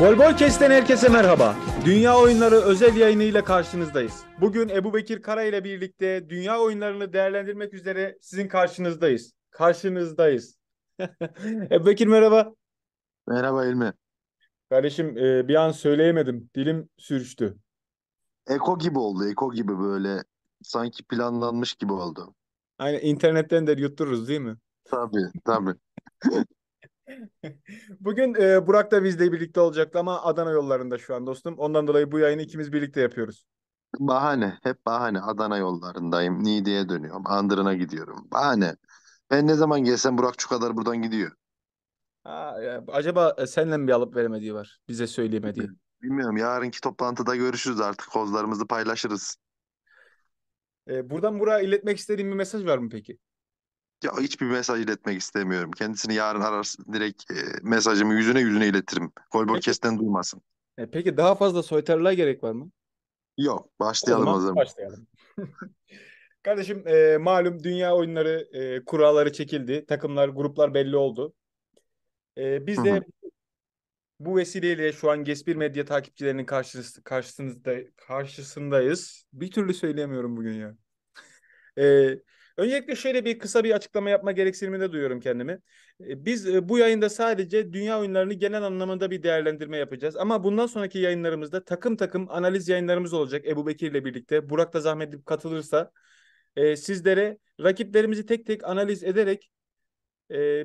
Bol bol kesten herkese merhaba. Dünya Oyunları özel yayınıyla karşınızdayız. Bugün Ebu Bekir Kara ile birlikte dünya oyunlarını değerlendirmek üzere sizin karşınızdayız. Karşınızdayız. Ebu Bekir merhaba. Merhaba İlmi. Kardeşim e, bir an söyleyemedim. Dilim sürçtü. Eko gibi oldu. Eko gibi böyle sanki planlanmış gibi oldu. Aynen internetten de yuttururuz değil mi? Tabii tabii. Bugün e, Burak da bizle birlikte olacaktı ama Adana yollarında şu an dostum. Ondan dolayı bu yayını ikimiz birlikte yapıyoruz. Bahane. Hep bahane. Adana yollarındayım. Niğde'ye dönüyorum. Andırına gidiyorum. Bahane. Ben ne zaman gelsem Burak şu kadar buradan gidiyor. Ha, ya, acaba e, senle mi bir alıp veremediği var? Bize söyleyemediği. Bilmiyorum. Yarınki toplantıda görüşürüz artık. Kozlarımızı paylaşırız. E, buradan Burak'a iletmek istediğim bir mesaj var mı peki? ya hiçbir mesaj iletmek istemiyorum. Kendisini yarın ararsın, direkt e, mesajımı yüzüne yüzüne iletirim. Golbokes'ten duymasın. E, peki daha fazla soytarılığa gerek var mı? Yok. Başlayalım o, o zaman. Başlayalım. Kardeşim e, malum dünya oyunları e, kuralları çekildi. Takımlar, gruplar belli oldu. E, biz de Hı-hı. bu vesileyle şu an ges medya takipçilerinin karşınız, karşısında, karşısındayız. Bir türlü söyleyemiyorum bugün ya. E, Öncelikle şöyle bir kısa bir açıklama yapma de duyuyorum kendimi. E, biz e, bu yayında sadece dünya oyunlarını genel anlamında bir değerlendirme yapacağız. Ama bundan sonraki yayınlarımızda takım takım analiz yayınlarımız olacak Ebu Bekir ile birlikte. Burak da zahmet edip katılırsa e, sizlere rakiplerimizi tek tek analiz ederek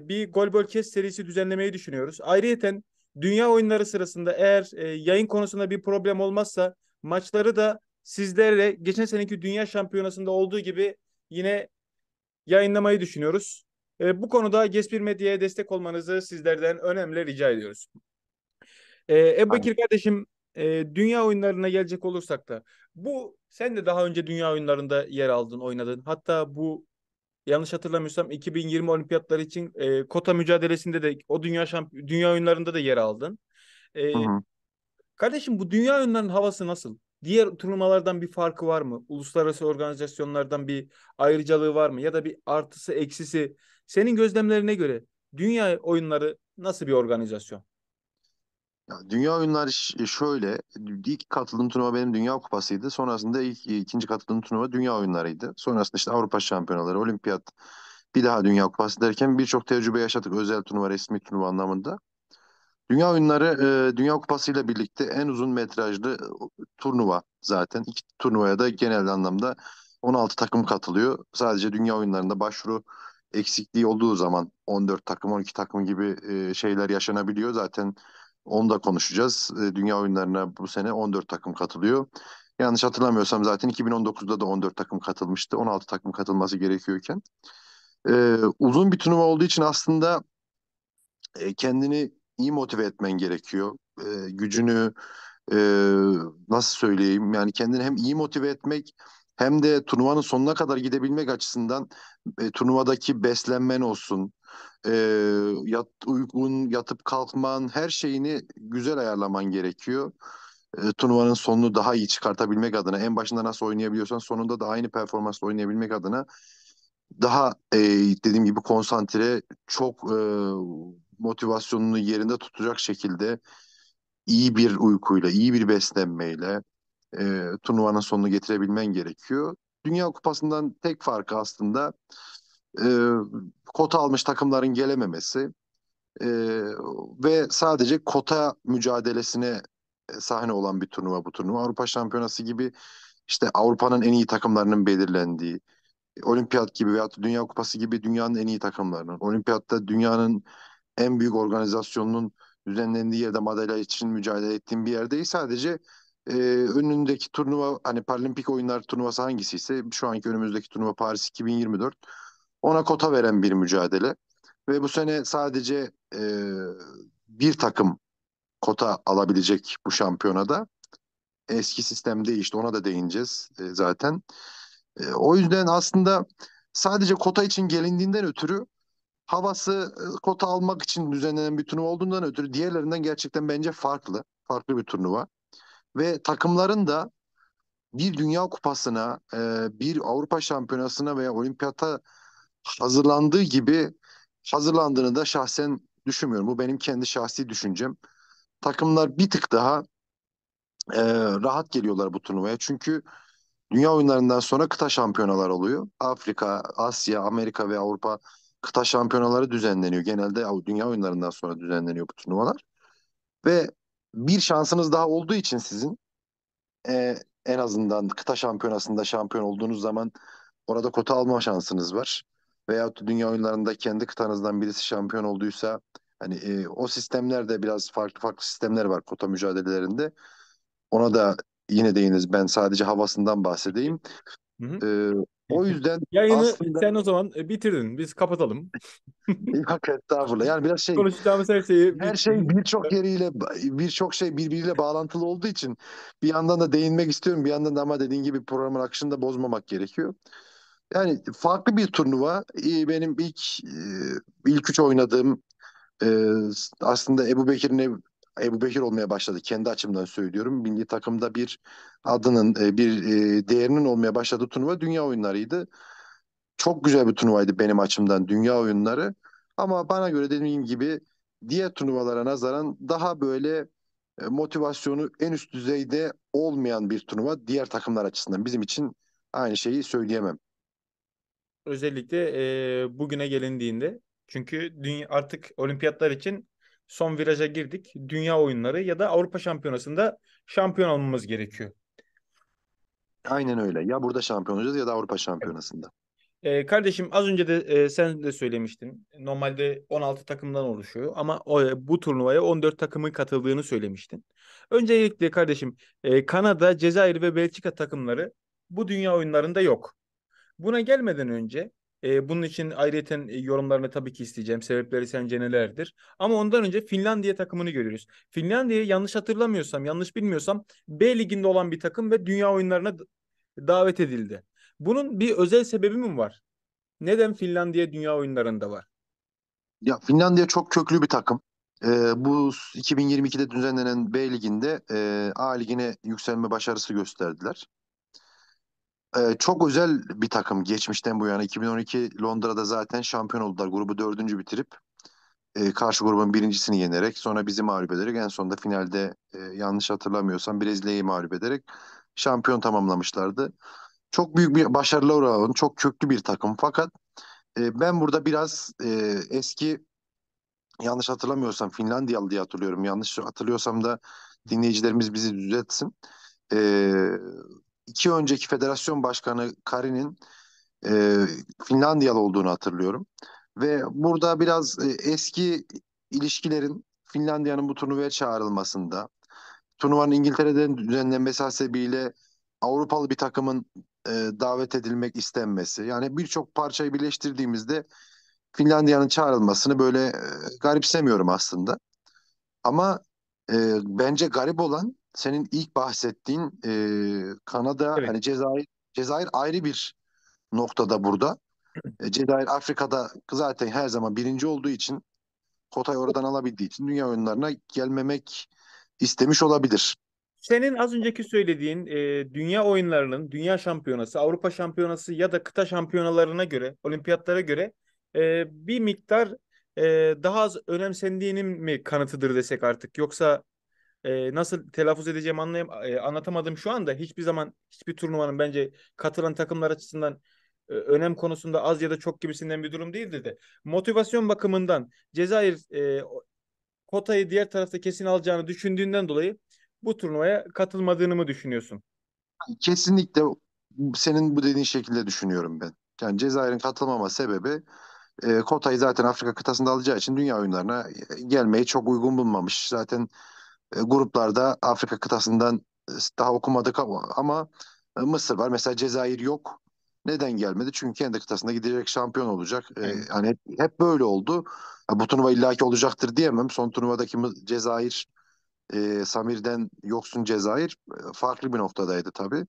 bir gol bol kes serisi düzenlemeyi düşünüyoruz. Ayrıyeten dünya oyunları sırasında eğer yayın konusunda bir problem olmazsa maçları da sizlerle geçen seneki dünya şampiyonasında olduğu gibi yine yayınlamayı düşünüyoruz. E, bu konuda ges Medya'ya destek olmanızı sizlerden önemli rica ediyoruz. E, ee, Ebu kardeşim e, dünya oyunlarına gelecek olursak da bu sen de daha önce dünya oyunlarında yer aldın, oynadın. Hatta bu yanlış hatırlamıyorsam 2020 olimpiyatları için e, kota mücadelesinde de o dünya şamp dünya oyunlarında da yer aldın. E, hı hı. Kardeşim bu dünya oyunlarının havası nasıl? diğer turnuvalardan bir farkı var mı? Uluslararası organizasyonlardan bir ayrıcalığı var mı? Ya da bir artısı eksisi senin gözlemlerine göre dünya oyunları nasıl bir organizasyon? Ya, dünya oyunları e, şöyle, İlk katıldığım turnuva benim Dünya Kupası'ydı. Sonrasında ilk e, ikinci katıldığım turnuva Dünya Oyunları'ydı. Sonrasında işte Avrupa Şampiyonaları, Olimpiyat, bir daha Dünya Kupası derken birçok tecrübe yaşadık özel turnuva, resmi turnuva anlamında. Dünya Oyunları e, Dünya Kupası ile birlikte en uzun metrajlı turnuva zaten. İki turnuvaya da genel anlamda 16 takım katılıyor. Sadece Dünya Oyunları'nda başvuru eksikliği olduğu zaman 14 takım 12 takım gibi e, şeyler yaşanabiliyor. Zaten onu da konuşacağız. E, Dünya Oyunları'na bu sene 14 takım katılıyor. Yanlış hatırlamıyorsam zaten 2019'da da 14 takım katılmıştı. 16 takım katılması gerekiyorken. E, uzun bir turnuva olduğu için aslında e, kendini iyi motive etmen gerekiyor. E, gücünü e, nasıl söyleyeyim yani kendini hem iyi motive etmek hem de turnuvanın sonuna kadar gidebilmek açısından e, turnuvadaki beslenmen olsun, e, yat, uykun, yatıp kalkman her şeyini güzel ayarlaman gerekiyor. E, turnuvanın sonunu daha iyi çıkartabilmek adına en başında nasıl oynayabiliyorsan sonunda da aynı performansla oynayabilmek adına daha e, dediğim gibi konsantre çok e, motivasyonunu yerinde tutacak şekilde iyi bir uykuyla, iyi bir beslenmeyle e, turnuvanın sonunu getirebilmen gerekiyor. Dünya Kupası'ndan tek farkı aslında e, kota almış takımların gelememesi e, ve sadece kota mücadelesine e, sahne olan bir turnuva bu turnuva. Avrupa Şampiyonası gibi işte Avrupa'nın en iyi takımlarının belirlendiği, olimpiyat gibi veyahut Dünya Kupası gibi dünyanın en iyi takımlarının, olimpiyatta dünyanın en büyük organizasyonunun düzenlendiği yerde madalya için mücadele ettiğim bir yerdeyiz. Sadece e, önündeki turnuva hani paralimpik oyunlar turnuvası hangisiyse şu anki önümüzdeki turnuva Paris 2024 ona kota veren bir mücadele. Ve bu sene sadece e, bir takım kota alabilecek bu şampiyonada. Eski sistem değişti ona da değineceğiz e, zaten. E, o yüzden aslında sadece kota için gelindiğinden ötürü havası kota almak için düzenlenen bir turnuva olduğundan ötürü diğerlerinden gerçekten bence farklı. Farklı bir turnuva. Ve takımların da bir Dünya Kupası'na, bir Avrupa Şampiyonası'na veya olimpiyata hazırlandığı gibi hazırlandığını da şahsen düşünmüyorum. Bu benim kendi şahsi düşüncem. Takımlar bir tık daha e, rahat geliyorlar bu turnuvaya. Çünkü dünya oyunlarından sonra kıta şampiyonalar oluyor. Afrika, Asya, Amerika ve Avrupa kıta şampiyonaları düzenleniyor. Genelde dünya oyunlarından sonra düzenleniyor bu turnuvalar. Ve bir şansınız daha olduğu için sizin e, en azından kıta şampiyonasında şampiyon olduğunuz zaman orada kota alma şansınız var. Veyahut dünya oyunlarında kendi kıtanızdan birisi şampiyon olduysa hani e, o sistemlerde biraz farklı farklı sistemler var kota mücadelelerinde. Ona da yine değiniz. Ben sadece havasından bahsedeyim. Hı hı. E, o yüzden Yayını aslında... sen o zaman e, bitirdin. Biz kapatalım. Yok estağfurullah. Yani biraz şey... Konuşacağımız her şeyi... Her şey birçok yeriyle, birçok şey birbiriyle bağlantılı olduğu için bir yandan da değinmek istiyorum. Bir yandan da ama dediğin gibi programın akışını da bozmamak gerekiyor. Yani farklı bir turnuva. Benim ilk e, ilk üç oynadığım e, aslında Ebu Bekir'in Ebu Bekir olmaya başladı. Kendi açımdan söylüyorum. Milli takımda bir adının, e, bir e, değerinin olmaya başladığı turnuva dünya oyunlarıydı. Çok güzel bir turnuvaydı benim açımdan dünya oyunları. Ama bana göre dediğim gibi diğer turnuvalara nazaran daha böyle e, motivasyonu en üst düzeyde olmayan bir turnuva diğer takımlar açısından. Bizim için aynı şeyi söyleyemem. Özellikle e, bugüne gelindiğinde çünkü dünya, artık olimpiyatlar için son viraja girdik. Dünya oyunları ya da Avrupa Şampiyonası'nda şampiyon olmamız gerekiyor. Aynen öyle. Ya burada şampiyon olacağız ya da Avrupa Şampiyonası'nda. Evet. kardeşim az önce de e, sen de söylemiştin. Normalde 16 takımdan oluşuyor ama o, bu turnuvaya 14 takımın katıldığını söylemiştin. Öncelikle kardeşim e, Kanada, Cezayir ve Belçika takımları bu dünya oyunlarında yok. Buna gelmeden önce ee, bunun için ayrıca e, yorumlarını tabii ki isteyeceğim. Sebepleri sence nelerdir? Ama ondan önce Finlandiya takımını görüyoruz. Finlandiya yanlış hatırlamıyorsam, yanlış bilmiyorsam B liginde olan bir takım ve dünya oyunlarına davet edildi. Bunun bir özel sebebi mi var? Neden Finlandiya dünya oyunlarında var? Ya Finlandiya çok köklü bir takım. Ee, bu 2022'de düzenlenen B liginde e, A ligine yükselme başarısı gösterdiler. Ee, çok özel bir takım geçmişten bu yana. 2012 Londra'da zaten şampiyon oldular. Grubu dördüncü bitirip e, karşı grubun birincisini yenerek sonra bizi mağlup ederek en sonunda finalde e, yanlış hatırlamıyorsam Brezilya'yı mağlup ederek şampiyon tamamlamışlardı. Çok büyük bir başarılı olan çok köklü bir takım. Fakat e, ben burada biraz e, eski yanlış hatırlamıyorsam Finlandiyalı diye hatırlıyorum. Yanlış hatırlıyorsam da dinleyicilerimiz bizi düzeltsin. E, iki önceki federasyon başkanı Kari'nin e, Finlandiyalı olduğunu hatırlıyorum. Ve burada biraz e, eski ilişkilerin Finlandiya'nın bu turnuvaya çağrılmasında, turnuvanın İngiltere'den düzenlenmesi hasebiyle Avrupalı bir takımın e, davet edilmek istenmesi. Yani birçok parçayı birleştirdiğimizde Finlandiya'nın çağrılmasını böyle e, garipsemiyorum aslında. Ama e, bence garip olan senin ilk bahsettiğin e, Kanada, evet. hani Cezayir, Cezayir ayrı bir noktada burada. E, Cezayir Afrika'da zaten her zaman birinci olduğu için Kotay oradan alabildiği için dünya oyunlarına gelmemek istemiş olabilir. Senin az önceki söylediğin e, dünya oyunlarının, dünya şampiyonası, Avrupa şampiyonası ya da kıta şampiyonalarına göre, olimpiyatlara göre e, bir miktar e, daha az önemsendiğinin mi kanıtıdır desek artık? Yoksa e, nasıl telaffuz edeceğim anlayam e, anlatamadım şu anda. Hiçbir zaman hiçbir turnuvanın bence katılan takımlar açısından e, önem konusunda az ya da çok gibisinden bir durum değildir de. Motivasyon bakımından Cezayir e, kotayı diğer tarafta kesin alacağını düşündüğünden dolayı bu turnuvaya katılmadığını mı düşünüyorsun? Kesinlikle senin bu dediğin şekilde düşünüyorum ben. Yani Cezayir'in katılmama sebebi e, kotayı zaten Afrika kıtasında alacağı için dünya oyunlarına e, gelmeyi çok uygun bulmamış. Zaten e, gruplarda Afrika kıtasından e, daha okumadık ama, ama e, Mısır var. Mesela Cezayir yok. Neden gelmedi? Çünkü kendi kıtasında gidecek şampiyon olacak. Evet. hani hep, hep böyle oldu. Bu turnuva illaki olacaktır diyemem. Son turnuvadaki Cezayir e, Samir'den yoksun Cezayir farklı bir noktadaydı tabii.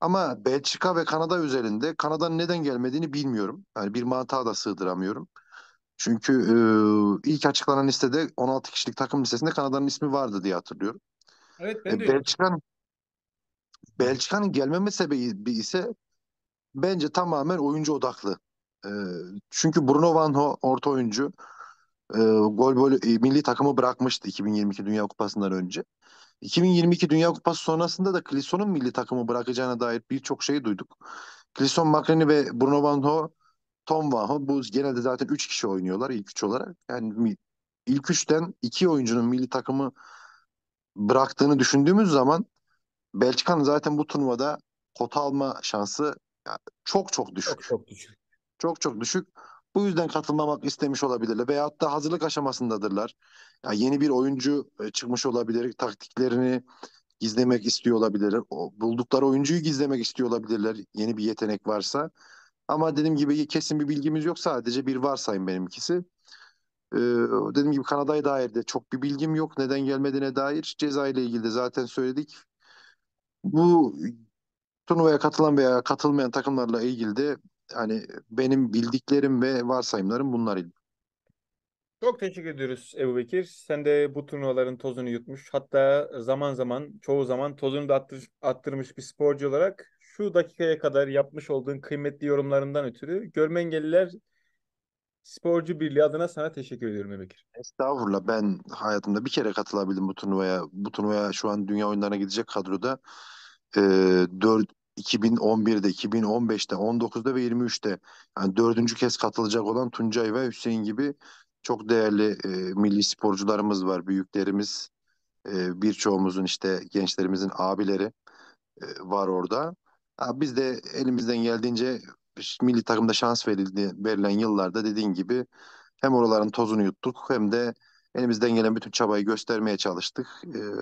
Ama Belçika ve Kanada üzerinde. Kanada'nın neden gelmediğini bilmiyorum. Yani bir mantığa da sığdıramıyorum. Çünkü e, ilk açıklanan listede 16 kişilik takım listesinde Kanada'nın ismi vardı diye hatırlıyorum. Evet ben e, Belçika'nın Belçika'nın gelmeme sebebi ise bence tamamen oyuncu odaklı. E, çünkü Bruno Van Ho orta oyuncu e, gol bol e, milli takımı bırakmıştı 2022 Dünya Kupası'ndan önce. 2022 Dünya Kupası sonrasında da Klisson'un milli takımı bırakacağına dair birçok şey duyduk. Klisson Makreni ve Bruno Van Ho Tom Vah'ı bu genelde zaten 3 kişi oynuyorlar ilk 3 olarak. Yani ilk 3'ten 2 oyuncunun milli takımı bıraktığını düşündüğümüz zaman Belçika'nın zaten bu turnuvada kota alma şansı çok çok düşük. Çok çok düşük. Çok çok düşük. Bu yüzden katılmamak istemiş olabilirler. Veyahut da hazırlık aşamasındadırlar. Yani yeni bir oyuncu e, çıkmış olabilir. Taktiklerini gizlemek istiyor olabilirler. O, buldukları oyuncuyu gizlemek istiyor olabilirler. Yeni bir yetenek varsa. Ama dediğim gibi kesin bir bilgimiz yok. Sadece bir varsayım benimkisi. Ee, dediğim gibi Kanada'ya dair de çok bir bilgim yok. Neden gelmediğine dair. Ceza ile ilgili de zaten söyledik. Bu turnuvaya katılan veya katılmayan takımlarla ilgili de hani benim bildiklerim ve varsayımlarım bunlar Çok teşekkür ediyoruz Ebu Bekir. Sen de bu turnuvaların tozunu yutmuş. Hatta zaman zaman çoğu zaman tozunu da attır, attırmış bir sporcu olarak şu dakikaya kadar yapmış olduğun kıymetli yorumlarından ötürü görme engelliler Sporcu Birliği adına sana teşekkür ediyorum Emekir. Estağfurullah ben hayatımda bir kere katılabildim bu turnuvaya. Bu turnuvaya şu an dünya oyunlarına gidecek kadroda e, 4, 2011'de, 2015'te, 19'da ve 23'te yani dördüncü kez katılacak olan Tuncay ve Hüseyin gibi çok değerli e, milli sporcularımız var, büyüklerimiz, e, birçoğumuzun işte gençlerimizin abileri e, var orada biz de elimizden geldiğince milli takımda şans verildi, verilen yıllarda dediğin gibi hem oraların tozunu yuttuk hem de elimizden gelen bütün çabayı göstermeye çalıştık. Ee,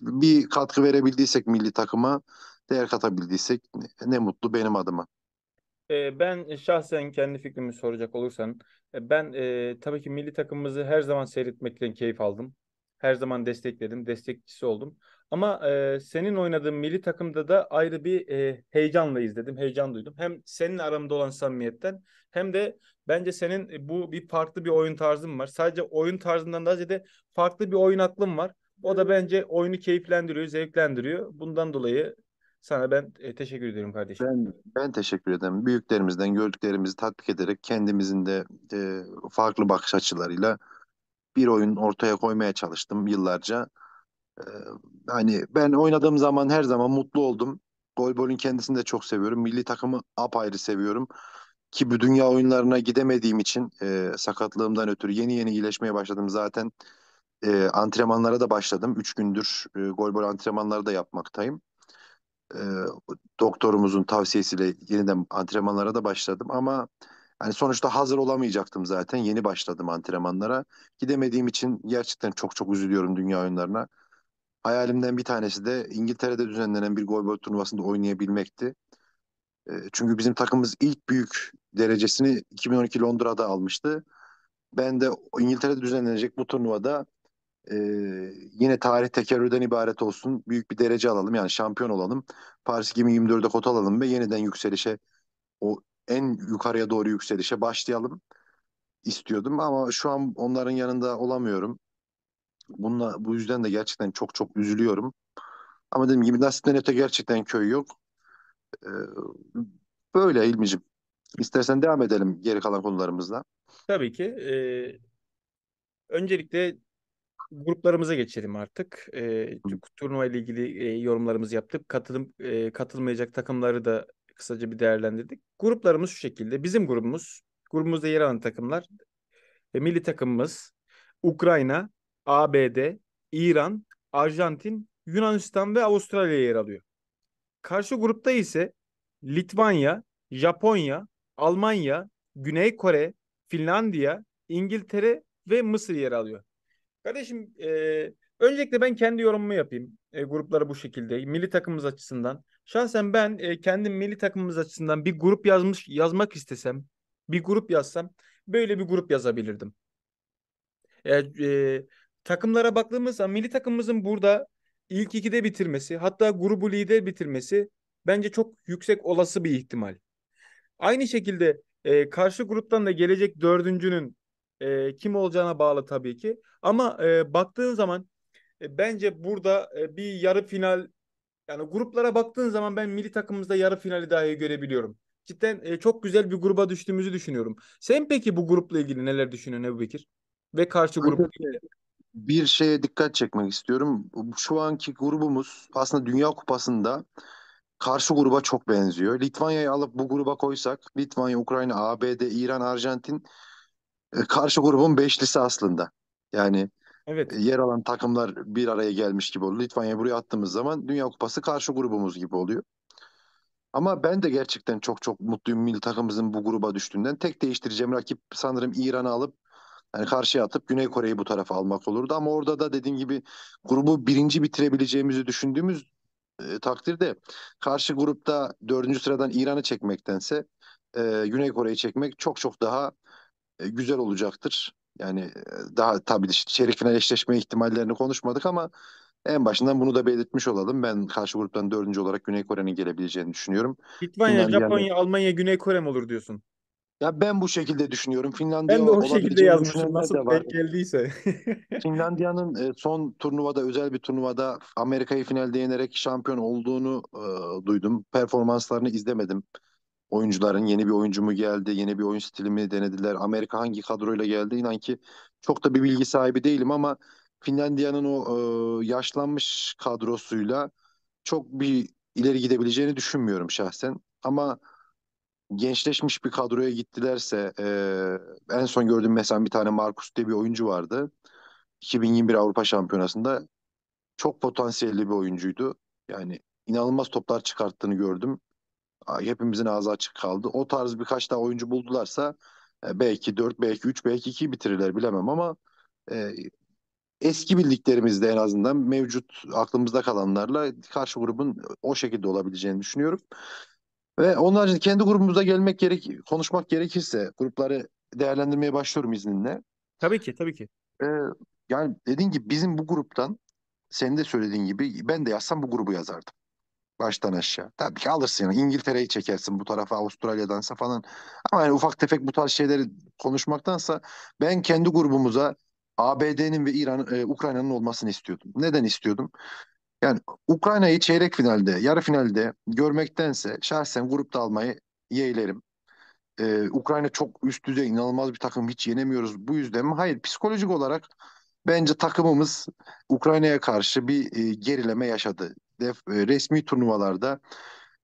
bir katkı verebildiysek milli takıma değer katabildiysek ne mutlu benim adıma. Ee, ben şahsen kendi fikrimi soracak olursan e, ben e, tabii ki milli takımımızı her zaman seyretmekten keyif aldım. Her zaman destekledim, destekçisi oldum. Ama e, senin oynadığın milli takımda da ayrı bir e, heyecanla izledim, heyecan duydum. Hem senin aramda olan samimiyetten hem de bence senin e, bu bir farklı bir oyun tarzın var. Sadece oyun tarzından daha ziyade farklı bir oyun aklın var. O da bence oyunu keyiflendiriyor, zevklendiriyor. Bundan dolayı sana ben e, teşekkür ediyorum kardeşim. Ben, ben teşekkür ederim. Büyüklerimizden gördüklerimizi tatbik ederek kendimizin de e, farklı bakış açılarıyla bir oyun ortaya koymaya çalıştım yıllarca. Ee, hani ben oynadığım zaman her zaman mutlu oldum. Golbol'ün kendisini de çok seviyorum. Milli takımı apayrı seviyorum. Ki bu dünya oyunlarına gidemediğim için e, sakatlığımdan ötürü yeni yeni iyileşmeye başladım. Zaten e, antrenmanlara da başladım. Üç gündür e, golbol antrenmanları da yapmaktayım. E, doktorumuzun tavsiyesiyle yeniden antrenmanlara da başladım. Ama Hani sonuçta hazır olamayacaktım zaten. Yeni başladım antrenmanlara. Gidemediğim için gerçekten çok çok üzülüyorum dünya oyunlarına. Hayalimden bir tanesi de İngiltere'de düzenlenen bir golbol turnuvasında oynayabilmekti. Ee, çünkü bizim takımımız ilk büyük derecesini 2012 Londra'da almıştı. Ben de İngiltere'de düzenlenecek bu turnuvada e, yine tarih tekerrürden ibaret olsun. Büyük bir derece alalım yani şampiyon olalım. Paris 2024'de kota alalım ve yeniden yükselişe o en yukarıya doğru yükselişe başlayalım istiyordum ama şu an onların yanında olamıyorum. Bununla, bu yüzden de gerçekten çok çok üzülüyorum. Ama dedim gibi nasipten öte gerçekten köy yok. Ee, böyle İlmicim. İstersen devam edelim geri kalan konularımızla. Tabii ki. Ee, öncelikle gruplarımıza geçelim artık. E, ee, turnuva ile ilgili e, yorumlarımızı yaptık. Katılım e, katılmayacak takımları da kısaca bir değerlendirdik. Gruplarımız şu şekilde. Bizim grubumuz, grubumuzda yer alan takımlar ve milli takımımız Ukrayna, ABD, İran, Arjantin, Yunanistan ve Avustralya yer alıyor. Karşı grupta ise Litvanya, Japonya, Almanya, Güney Kore, Finlandiya, İngiltere ve Mısır yer alıyor. Kardeşim e, öncelikle ben kendi yorumumu yapayım. E, grupları bu şekilde. Milli takımımız açısından. Şahsen ben e, kendi milli takımımız açısından bir grup yazmış yazmak istesem, bir grup yazsam böyle bir grup yazabilirdim. E, e, takımlara baktığımızda milli takımımızın burada ilk ikide bitirmesi, hatta grubu lider bitirmesi bence çok yüksek olası bir ihtimal. Aynı şekilde e, karşı gruptan da gelecek dördüncünün e, kim olacağına bağlı tabii ki. Ama e, baktığın zaman e, bence burada e, bir yarı final yani gruplara baktığın zaman ben milli takımımızda yarı finali dahi görebiliyorum. Cidden e, çok güzel bir gruba düştüğümüzü düşünüyorum. Sen peki bu grupla ilgili neler düşünüyorsun Ebu Bekir? Ve karşı grupla Bir şeye dikkat çekmek istiyorum. Şu anki grubumuz aslında Dünya Kupası'nda karşı gruba çok benziyor. Litvanya'yı alıp bu gruba koysak Litvanya, Ukrayna, ABD, İran, Arjantin e, karşı grubun beşlisi aslında. Yani Evet. Yer alan takımlar bir araya gelmiş gibi oluyor. Litvanya buraya attığımız zaman Dünya Kupası karşı grubumuz gibi oluyor. Ama ben de gerçekten çok çok mutluyum milli takımımızın bu gruba düştüğünden. Tek değiştireceğim rakip sanırım İran'ı alıp yani karşıya atıp Güney Kore'yi bu tarafa almak olurdu. Ama orada da dediğim gibi grubu birinci bitirebileceğimizi düşündüğümüz e, takdirde karşı grupta dördüncü sıradan İran'ı çekmektense e, Güney Kore'yi çekmek çok çok daha e, güzel olacaktır. Yani daha tabii işte çeyrek final eşleşme ihtimallerini konuşmadık ama en başından bunu da belirtmiş olalım. Ben karşı gruptan dördüncü olarak Güney Kore'nin gelebileceğini düşünüyorum. Litvanya, Finlandiya, Japonya, Almanya, Güney Kore mi olur diyorsun? Ya ben bu şekilde düşünüyorum. Finlandiya ben de o şekilde yazmışım nasıl denk geldiyse. Finlandiya'nın son turnuvada özel bir turnuvada Amerika'yı finalde yenerek şampiyon olduğunu e, duydum. Performanslarını izlemedim oyuncuların yeni bir oyuncu mu geldi, yeni bir oyun stilimi denediler. Amerika hangi kadroyla geldi? İnan ki çok da bir bilgi sahibi değilim ama Finlandiya'nın o e, yaşlanmış kadrosuyla çok bir ileri gidebileceğini düşünmüyorum şahsen. Ama gençleşmiş bir kadroya gittilerse e, en son gördüğüm mesela bir tane Markus diye bir oyuncu vardı. 2021 Avrupa Şampiyonası'nda çok potansiyelli bir oyuncuydu. Yani inanılmaz toplar çıkarttığını gördüm hepimizin ağzı açık kaldı. O tarz birkaç daha oyuncu buldularsa e, belki 4, belki 3, belki 2 bitirirler bilemem ama e, eski bildiklerimizde en azından mevcut aklımızda kalanlarla karşı grubun o şekilde olabileceğini düşünüyorum. Ve onun haricinde kendi grubumuza gelmek gerek konuşmak gerekirse grupları değerlendirmeye başlıyorum izninle. Tabii ki, tabii ki. Ee, yani dediğin gibi bizim bu gruptan senin de söylediğin gibi ben de yazsam bu grubu yazardım baştan aşağı. Tabii ki alırsın yani İngiltere'yi çekersin bu tarafa Avustralya'dansa falan. Ama yani ufak tefek bu tarz şeyleri konuşmaktansa ben kendi grubumuza ABD'nin ve İran e, Ukrayna'nın olmasını istiyordum. Neden istiyordum? Yani Ukrayna'yı çeyrek finalde, yarı finalde görmektense şahsen grupta almayı yeğlerim. Ee, Ukrayna çok üst düzey, inanılmaz bir takım hiç yenemiyoruz. Bu yüzden mi? Hayır, psikolojik olarak bence takımımız Ukrayna'ya karşı bir e, gerileme yaşadı def, e, resmi turnuvalarda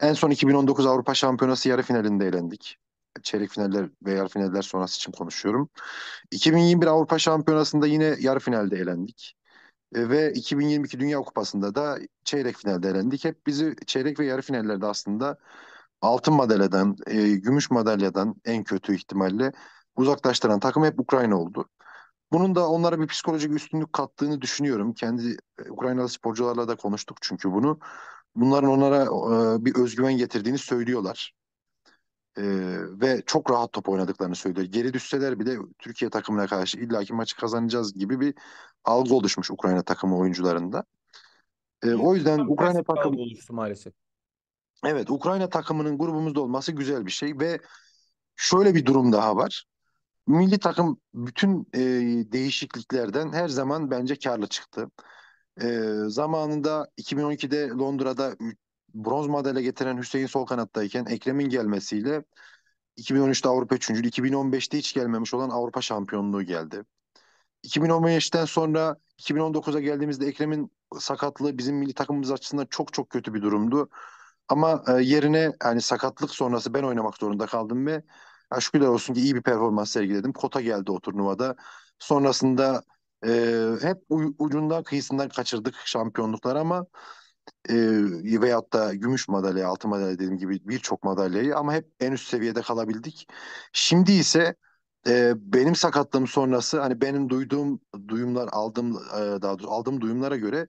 en son 2019 Avrupa Şampiyonası yarı finalinde elendik. Çeyrek finaller ve yarı finaller sonrası için konuşuyorum. 2021 Avrupa Şampiyonası'nda yine yarı finalde elendik. E, ve 2022 Dünya Kupası'nda da çeyrek finalde elendik. Hep bizi çeyrek ve yarı finallerde aslında altın madalyadan, e, gümüş madalyadan en kötü ihtimalle uzaklaştıran takım hep Ukrayna oldu. Bunun da onlara bir psikolojik üstünlük kattığını düşünüyorum. Kendi e, Ukraynalı sporcularla da konuştuk çünkü bunu. Bunların onlara e, bir özgüven getirdiğini söylüyorlar. E, ve çok rahat top oynadıklarını söylüyor. Geri düşseler bile Türkiye takımına karşı illaki maçı kazanacağız gibi bir algı oluşmuş Ukrayna takımı oyuncularında. E, o yüzden Ukrayna takımı oluştu maalesef. Evet, Ukrayna takımının grubumuzda olması güzel bir şey ve şöyle bir durum daha var milli takım bütün e, değişikliklerden her zaman bence karlı çıktı. E, zamanında 2012'de Londra'da bronz madalya getiren Hüseyin sol kanattayken Ekrem'in gelmesiyle 2013'te Avrupa üçüncülüğü, 2015'te hiç gelmemiş olan Avrupa şampiyonluğu geldi. 2015'ten sonra 2019'a geldiğimizde Ekrem'in sakatlığı bizim milli takımımız açısından çok çok kötü bir durumdu. Ama e, yerine hani sakatlık sonrası ben oynamak zorunda kaldım ve Ha, olsun ki iyi bir performans sergiledim. Kota geldi o turnuvada. Sonrasında e, hep ucundan kıyısından kaçırdık şampiyonluklar ama e, veyahut da gümüş madalya, altın madalya dediğim gibi birçok madalyayı ama hep en üst seviyede kalabildik. Şimdi ise e, benim sakatlığım sonrası hani benim duyduğum duyumlar aldığım e, daha doğrusu aldığım duyumlara göre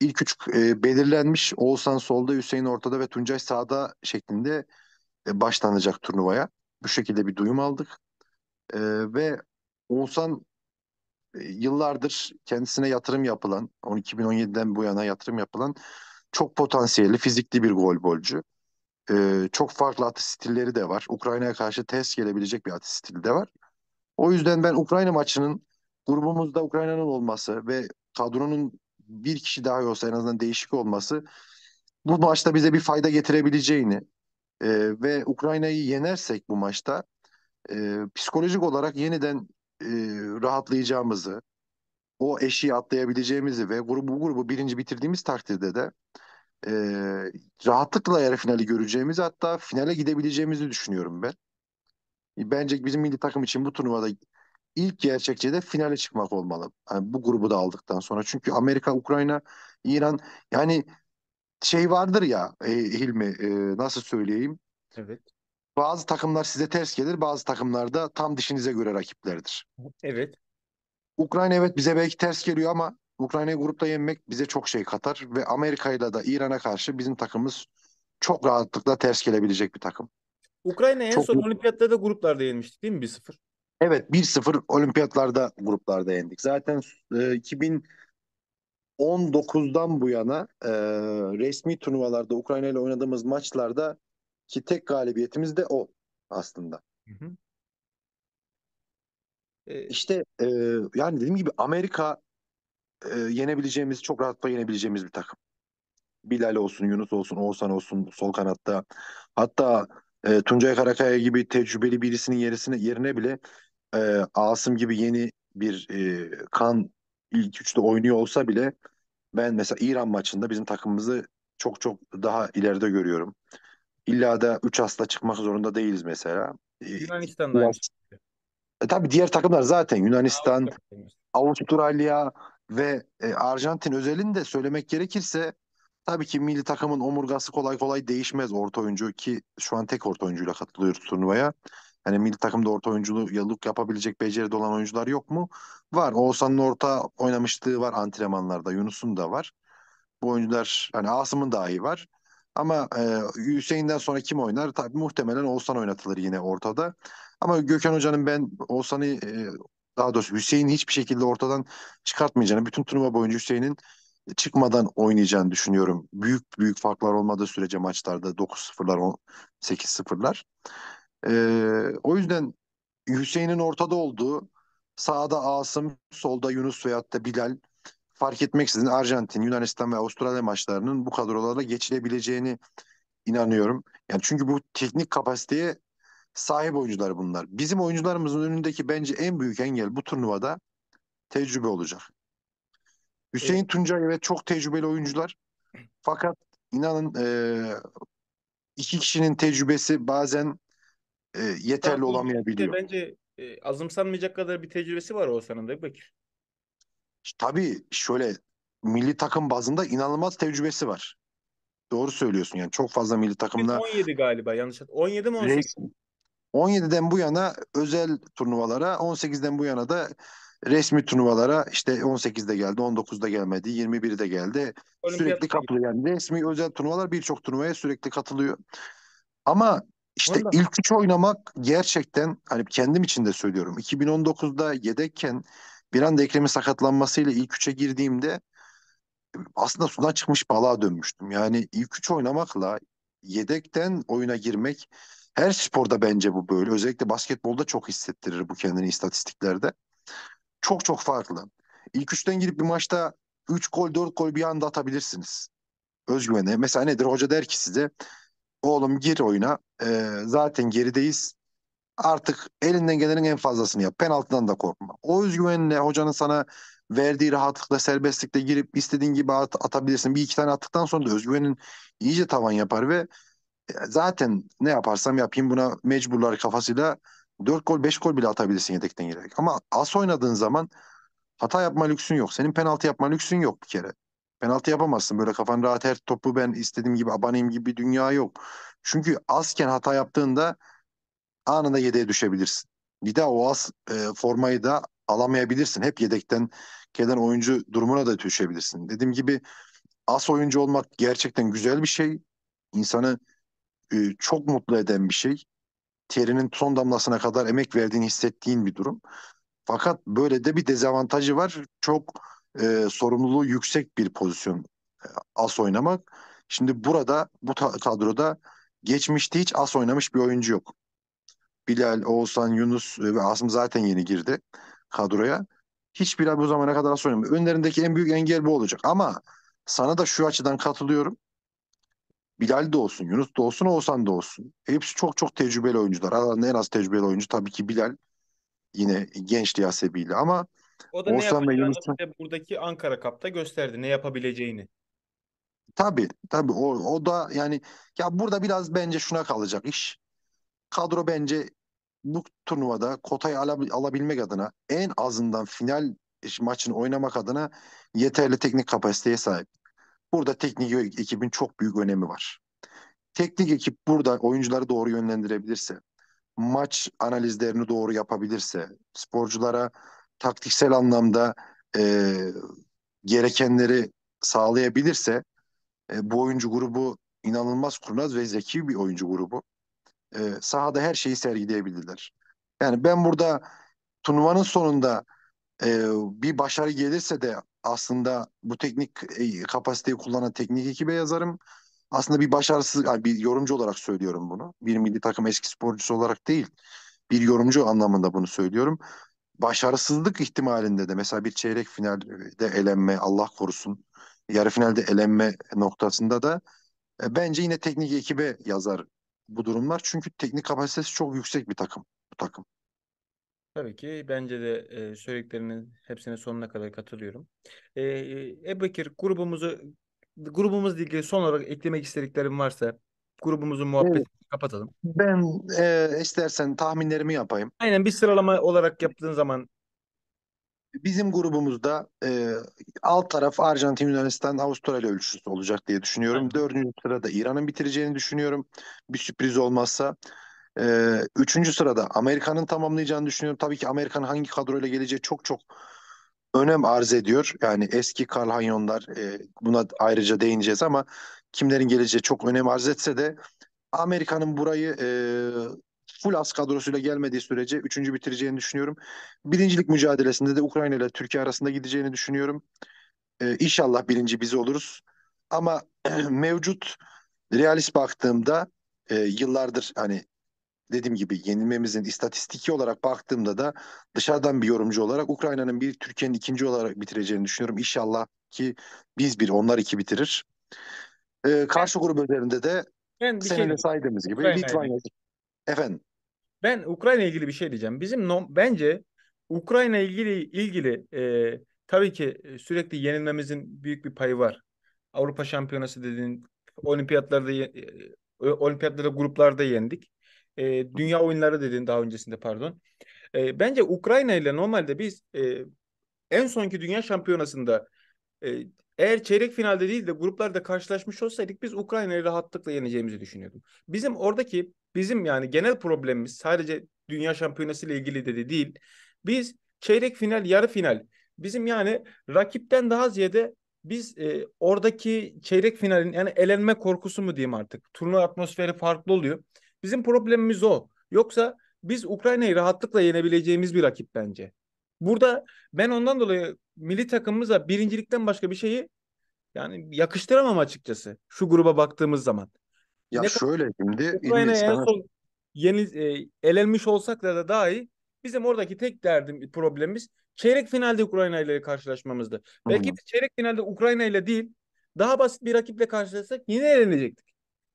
ilk üç e, belirlenmiş Oğuzhan solda, Hüseyin ortada ve Tuncay sağda şeklinde e, başlanacak turnuvaya. Bu şekilde bir duyum aldık. E, ve Oğuzhan e, yıllardır kendisine yatırım yapılan, 2017'den bu yana yatırım yapılan çok potansiyelli, fizikli bir gol golcü. E, ee, çok farklı atış stilleri de var. Ukrayna'ya karşı test gelebilecek bir atış stili de var. O yüzden ben Ukrayna maçının grubumuzda Ukrayna'nın olması ve kadronun bir kişi daha olsa en azından değişik olması bu maçta bize bir fayda getirebileceğini e, ve Ukrayna'yı yenersek bu maçta e, psikolojik olarak yeniden e, rahatlayacağımızı, o eşiği atlayabileceğimizi ve grubu grubu birinci bitirdiğimiz takdirde de e, rahatlıkla yarı finali göreceğimizi hatta finale gidebileceğimizi düşünüyorum ben. Bence bizim milli takım için bu turnuvada ilk gerçekçi de finale çıkmak olmalı. Yani bu grubu da aldıktan sonra. Çünkü Amerika, Ukrayna, İran yani şey vardır ya e, Hilmi e, nasıl söyleyeyim? Evet. Bazı takımlar size ters gelir, bazı takımlar da tam dişinize göre rakiplerdir. Evet. Ukrayna evet bize belki ters geliyor ama Ukrayna'yı grupta yenmek bize çok şey katar ve Amerika'yla da İran'a karşı bizim takımımız çok rahatlıkla ters gelebilecek bir takım. Ukrayna en çok... son olimpiyatlarda da gruplarda yenmiştik değil mi 1-0? Evet 1-0 olimpiyatlarda gruplarda yendik. Zaten e, 2000 19'dan bu yana e, resmi turnuvalarda Ukrayna ile oynadığımız maçlarda ki tek galibiyetimiz de o aslında. Hı hı. E... İşte e, yani dediğim gibi Amerika e, yenebileceğimiz çok rahatla yenebileceğimiz bir takım. Bilal olsun, Yunus olsun, Oğuzhan olsun sol kanatta. Hatta e, Tuncay Karakaya gibi tecrübeli birisinin yerisine yerine bile e, Asım gibi yeni bir e, kan ilk üçte oynuyor olsa bile ben mesela İran maçında bizim takımımızı çok çok daha ileride görüyorum. İlla da 3 asla çıkmak zorunda değiliz mesela. E, Yunanistan'da Biraz... E, tabii diğer takımlar zaten Yunanistan, Avustralya ve e, Arjantin özelinde söylemek gerekirse tabii ki milli takımın omurgası kolay kolay değişmez orta oyuncu ki şu an tek orta oyuncuyla katılıyoruz turnuvaya. Hani milli takımda orta oyunculuk yapabilecek beceride olan oyuncular yok mu? Var. Oğuzhan'ın orta oynamışlığı var antrenmanlarda. Yunus'un da var. Bu oyuncular hani Asım'ın dahi var. Ama e, Hüseyin'den sonra kim oynar? Tabii muhtemelen Oğuzhan oynatılır yine ortada. Ama Gökhan Hoca'nın ben Oğuzhan'ı e, daha doğrusu Hüseyin'i hiçbir şekilde ortadan çıkartmayacağını, bütün turnuva boyunca Hüseyin'in çıkmadan oynayacağını düşünüyorum. Büyük büyük farklar olmadığı sürece maçlarda 9-0'lar, 8-0'lar. Ee, o yüzden Hüseyin'in ortada olduğu sağda Asım, solda Yunus veyahut da Bilal fark etmeksizin Arjantin, Yunanistan ve Avustralya maçlarının bu kadrolarla geçilebileceğini inanıyorum. Yani çünkü bu teknik kapasiteye sahip oyuncular bunlar. Bizim oyuncularımızın önündeki bence en büyük engel bu turnuvada tecrübe olacak. Hüseyin evet. Tuncay evet çok tecrübeli oyuncular. Fakat inanın iki kişinin tecrübesi bazen e, yeterli Tabii, olamayabiliyor. Bence e, azımsanmayacak kadar bir tecrübesi var Oğuzhan'ın da Bekir. Tabii şöyle milli takım bazında inanılmaz tecrübesi var. Doğru söylüyorsun yani çok fazla milli takımda. 17 galiba yanlış. 17 mi 18? 17'den bu yana özel turnuvalara, 18'den bu yana da resmi turnuvalara işte 18'de geldi, 19'da gelmedi, 21'de geldi. Olimpiyat sürekli katılıyor. Yani resmi özel turnuvalar birçok turnuvaya sürekli katılıyor. Ama işte Vallahi. ilk üç oynamak gerçekten hani kendim için de söylüyorum. 2019'da yedekken bir anda Ekrem'in sakatlanmasıyla ilk üçe girdiğimde aslında sudan çıkmış balığa dönmüştüm. Yani ilk üç oynamakla yedekten oyuna girmek her sporda bence bu böyle. Özellikle basketbolda çok hissettirir bu kendini istatistiklerde. Çok çok farklı. İlk üçten girip bir maçta 3 gol 4 gol bir anda atabilirsiniz. Özgüvene. Mesela nedir? Hoca der ki size oğlum gir oyuna. E, zaten gerideyiz. Artık elinden gelenin en fazlasını yap. Penaltıdan da korkma. O özgüvenle hocanın sana verdiği rahatlıkla serbestlikle girip istediğin gibi at, atabilirsin. Bir iki tane attıktan sonra da özgüvenin iyice tavan yapar ve e, zaten ne yaparsam yapayım buna mecburlar kafasıyla 4 gol 5 gol bile atabilirsin yedekten girerek. Ama az oynadığın zaman hata yapma lüksün yok. Senin penaltı yapma lüksün yok bir kere. Penaltı yapamazsın. Böyle kafan rahat her topu ben istediğim gibi abanayım gibi bir dünya yok. Çünkü azken hata yaptığında anında yedeğe düşebilirsin. Bir de o az e, formayı da alamayabilirsin. Hep yedekten gelen oyuncu durumuna da düşebilirsin. Dediğim gibi as oyuncu olmak gerçekten güzel bir şey. İnsanı e, çok mutlu eden bir şey. Terinin son damlasına kadar emek verdiğini hissettiğin bir durum. Fakat böyle de bir dezavantajı var. Çok e, sorumluluğu yüksek bir pozisyon e, as oynamak. Şimdi burada bu ta- kadroda geçmişte hiç as oynamış bir oyuncu yok. Bilal, Oğuzhan, Yunus e, ve Asım zaten yeni girdi kadroya. Hiçbir bu zamana kadar as oynamıyor. Önlerindeki en büyük engel bu olacak. Ama sana da şu açıdan katılıyorum. Bilal de olsun, Yunus da olsun, Oğuzhan da olsun. Hepsi çok çok tecrübeli oyuncular. Aralarında en az tecrübeli oyuncu tabii ki Bilal. Yine gençliği hasebiyle ama o da ne Oğuzhan ve yapacağını Yunus'un bize buradaki Ankara kapta gösterdi. Ne yapabileceğini. tabii tabii o, o da yani ya burada biraz bence şuna kalacak iş. Kadro bence bu turnuvada kotayı alab alabilmek adına en azından final maçını oynamak adına yeterli teknik kapasiteye sahip. Burada teknik ekibin çok büyük önemi var. Teknik ekip burada oyuncuları doğru yönlendirebilirse, maç analizlerini doğru yapabilirse, sporculara taktiksel anlamda e, gerekenleri sağlayabilirse e, bu oyuncu grubu inanılmaz kurnaz ve zeki bir oyuncu grubu. E, sahada her şeyi sergileyebilirler. Yani ben burada turnuvanın sonunda e, bir başarı gelirse de aslında bu teknik e, kapasiteyi kullanan teknik ekibe yazarım. Aslında bir başarısız, yani bir yorumcu olarak söylüyorum bunu. Bir milli takım eski sporcusu olarak değil, bir yorumcu anlamında bunu söylüyorum başarısızlık ihtimalinde de mesela bir çeyrek finalde elenme Allah korusun yarı finalde elenme noktasında da e, bence yine teknik ekibe yazar bu durumlar. Çünkü teknik kapasitesi çok yüksek bir takım bu takım. Tabii ki bence de e, söylediklerinin hepsine sonuna kadar katılıyorum. E, Ebekir grubumuzu grubumuzla ilgili son olarak eklemek istediklerim varsa grubumuzun muhabbetini evet. kapatalım. Ben e, istersen tahminlerimi yapayım. Aynen bir sıralama olarak yaptığın zaman. Bizim grubumuzda e, alt taraf Arjantin, Yunanistan, Avustralya ölçüsü olacak diye düşünüyorum. Aynen. Dördüncü sırada İran'ın bitireceğini düşünüyorum. Bir sürpriz olmazsa. E, üçüncü sırada Amerika'nın tamamlayacağını düşünüyorum. Tabii ki Amerika'nın hangi kadroyla geleceği çok çok önem arz ediyor. Yani eski Karl Hanyonlar e, buna ayrıca değineceğiz ama kimlerin geleceği çok önem arz etse de Amerika'nın burayı e, full as kadrosuyla gelmediği sürece üçüncü bitireceğini düşünüyorum. Birincilik mücadelesinde de Ukrayna ile Türkiye arasında gideceğini düşünüyorum. E, inşallah birinci biz oluruz. Ama mevcut realist baktığımda e, yıllardır hani dediğim gibi yenilmemizin istatistiki olarak baktığımda da dışarıdan bir yorumcu olarak Ukrayna'nın bir Türkiye'nin ikinci olarak bitireceğini düşünüyorum. İnşallah ki biz bir onlar iki bitirir. E, karşı ben, grup üzerinde de ben seninle şey saydığımız gibi Ukrayna Litvanya. Efendim. Ben Ukrayna ilgili bir şey diyeceğim. Bizim no, bence Ukrayna ilgili ilgili e, tabii ki e, sürekli yenilmemizin büyük bir payı var. Avrupa Şampiyonası dediğin olimpiyatlarda e, e, olimpiyatlarda gruplarda yendik. E, dünya oyunları dediğin daha öncesinde pardon. E, bence Ukrayna ile normalde biz e, en sonki dünya şampiyonasında e, eğer çeyrek finalde değil de gruplarda karşılaşmış olsaydık biz Ukrayna'yı rahatlıkla yeneceğimizi düşünüyordum. Bizim oradaki bizim yani genel problemimiz sadece dünya şampiyonası ile ilgili dedi değil. Biz çeyrek final, yarı final. Bizim yani rakipten daha ziyade biz e, oradaki çeyrek finalin yani elenme korkusu mu diyeyim artık. Turnuva atmosferi farklı oluyor. Bizim problemimiz o. Yoksa biz Ukrayna'yı rahatlıkla yenebileceğimiz bir rakip bence. Burada ben ondan dolayı milli takımımıza birincilikten başka bir şeyi yani yakıştıramam açıkçası şu gruba baktığımız zaman. Ya ne şöyle şimdi Hindistan'a... yeni e, elenmiş olsak da, da daha iyi. bizim oradaki tek derdim problemimiz çeyrek finalde Ukrayna ile karşılaşmamızdı. Hmm. Belki biz çeyrek finalde Ukrayna ile değil daha basit bir rakiple karşılaşsak yine elenecektik.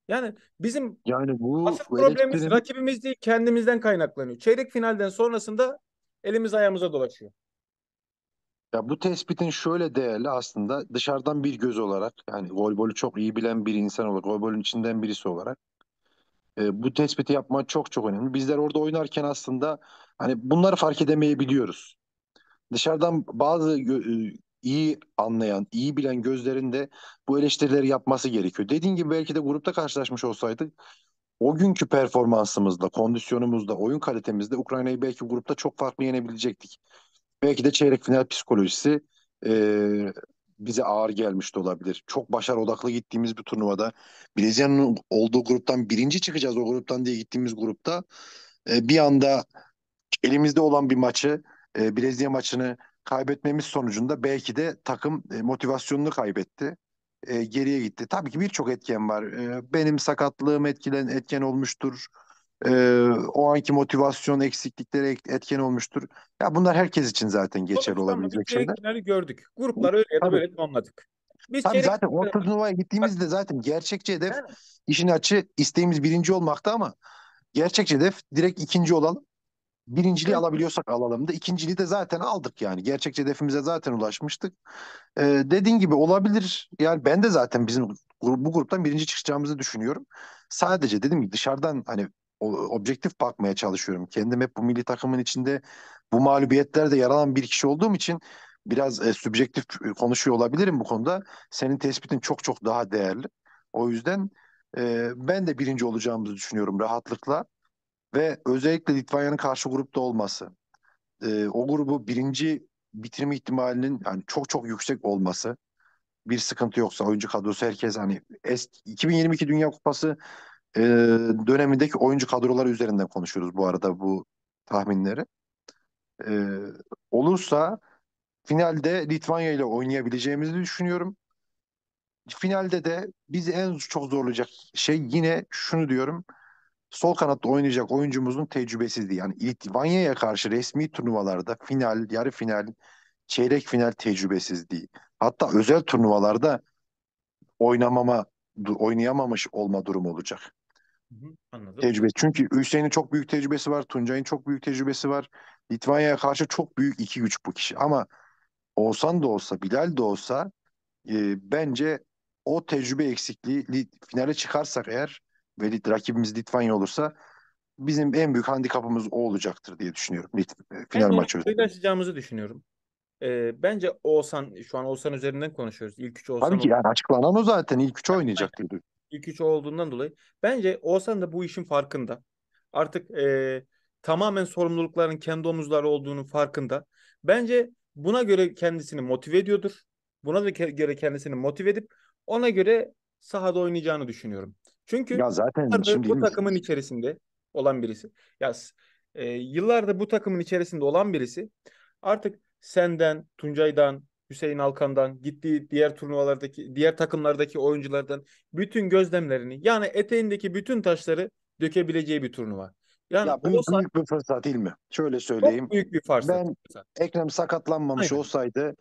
Yani bizim yani bu asıl problemimiz elektrin... rakibimiz değil kendimizden kaynaklanıyor. Çeyrek finalden sonrasında elimiz ayağımıza dolaşıyor. Ya bu tespitin şöyle değerli aslında dışarıdan bir göz olarak yani golbolü çok iyi bilen bir insan olarak, golbolün içinden birisi olarak e, bu tespiti yapman çok çok önemli. Bizler orada oynarken aslında hani bunları fark edemeyebiliyoruz. Dışarıdan bazı gö- e, iyi anlayan, iyi bilen gözlerin de bu eleştirileri yapması gerekiyor. Dediğin gibi belki de grupta karşılaşmış olsaydık o günkü performansımızla, kondisyonumuzla, oyun kalitemizle Ukrayna'yı belki grupta çok farklı yenebilecektik. Belki de çeyrek final psikolojisi e, bize ağır gelmiş de olabilir. Çok başarı odaklı gittiğimiz bir turnuvada Brezilya'nın olduğu gruptan birinci çıkacağız o gruptan diye gittiğimiz grupta e, bir anda elimizde olan bir maçı e, Brezilya maçını kaybetmemiz sonucunda belki de takım e, motivasyonunu kaybetti. E, geriye gitti. Tabii ki birçok etken var. E, benim sakatlığım etkilen etken olmuştur e, o anki motivasyon eksiklikleri etken olmuştur. Ya bunlar herkes için zaten geçerli olabilecek şeyler. gördük. Grupları öyle ya da böyle tamamladık. Biz Tabii zaten orta turnuvaya gittiğimizde zaten gerçekçi hedef yani. işin açı isteğimiz birinci olmakta ama gerçekçi hedef direkt ikinci olalım. Birinciliği evet. alabiliyorsak alalım da ikinciliği de zaten aldık yani. Gerçekçi hedefimize zaten ulaşmıştık. Ee, dediğin gibi olabilir. Yani ben de zaten bizim bu gruptan birinci çıkacağımızı düşünüyorum. Sadece dedim ki dışarıdan hani objektif bakmaya çalışıyorum. Kendim hep bu milli takımın içinde bu mağlubiyetlerde yer alan bir kişi olduğum için biraz e, sübjektif e, konuşuyor olabilirim bu konuda. Senin tespitin çok çok daha değerli. O yüzden e, ben de birinci olacağımızı düşünüyorum rahatlıkla. Ve özellikle Litvanya'nın karşı grupta olması, e, o grubu birinci bitirme ihtimalinin yani çok çok yüksek olması, bir sıkıntı yoksa oyuncu kadrosu herkes hani eski 2022 Dünya Kupası e, dönemindeki oyuncu kadroları üzerinden konuşuyoruz bu arada bu tahminleri. E, olursa finalde Litvanya ile oynayabileceğimizi düşünüyorum. Finalde de bizi en çok zorlayacak şey yine şunu diyorum. Sol kanatta oynayacak oyuncumuzun tecrübesizliği. Yani Litvanya'ya karşı resmi turnuvalarda final, yarı final, çeyrek final tecrübesizliği. Hatta özel turnuvalarda oynamama oynayamamış olma durumu olacak. Hı anladım. Tecrübe. Çünkü Hüseyin'in çok büyük tecrübesi var. Tuncay'ın çok büyük tecrübesi var. Litvanya'ya karşı çok büyük iki güç bu kişi. Ama Oğuzhan da olsa, Bilal de olsa e, bence o tecrübe eksikliği finale çıkarsak eğer ve rakibimiz Litvanya olursa bizim en büyük handikapımız o olacaktır diye düşünüyorum. Lit e, final ben maçı. Paylaşacağımızı düşünüyorum. E, bence Oğuzhan, şu an Oğuzhan üzerinden konuşuyoruz. İlk üç Oğuzhan. Tabii ki yani açıklanan o zaten. ilk üç oynayacak diye ilk üç olduğundan dolayı. Bence Oğuzhan da bu işin farkında. Artık e, tamamen sorumlulukların kendi omuzları olduğunun farkında. Bence buna göre kendisini motive ediyordur. Buna da göre kendisini motive edip ona göre sahada oynayacağını düşünüyorum. Çünkü ya zaten şimdi bu takımın içerisinde olan birisi. Ya e, yıllardır bu takımın içerisinde olan birisi artık senden, Tuncay'dan, Hüseyin Alkan'dan, gittiği diğer turnuvalardaki, diğer takımlardaki oyunculardan bütün gözlemlerini yani eteğindeki bütün taşları dökebileceği bir turnuva. Yani ya bu olsa, büyük bir fırsat değil mi? Şöyle söyleyeyim. Çok büyük bir fırsat. Ben fırsat. Ekrem sakatlanmamış Aynen. olsaydı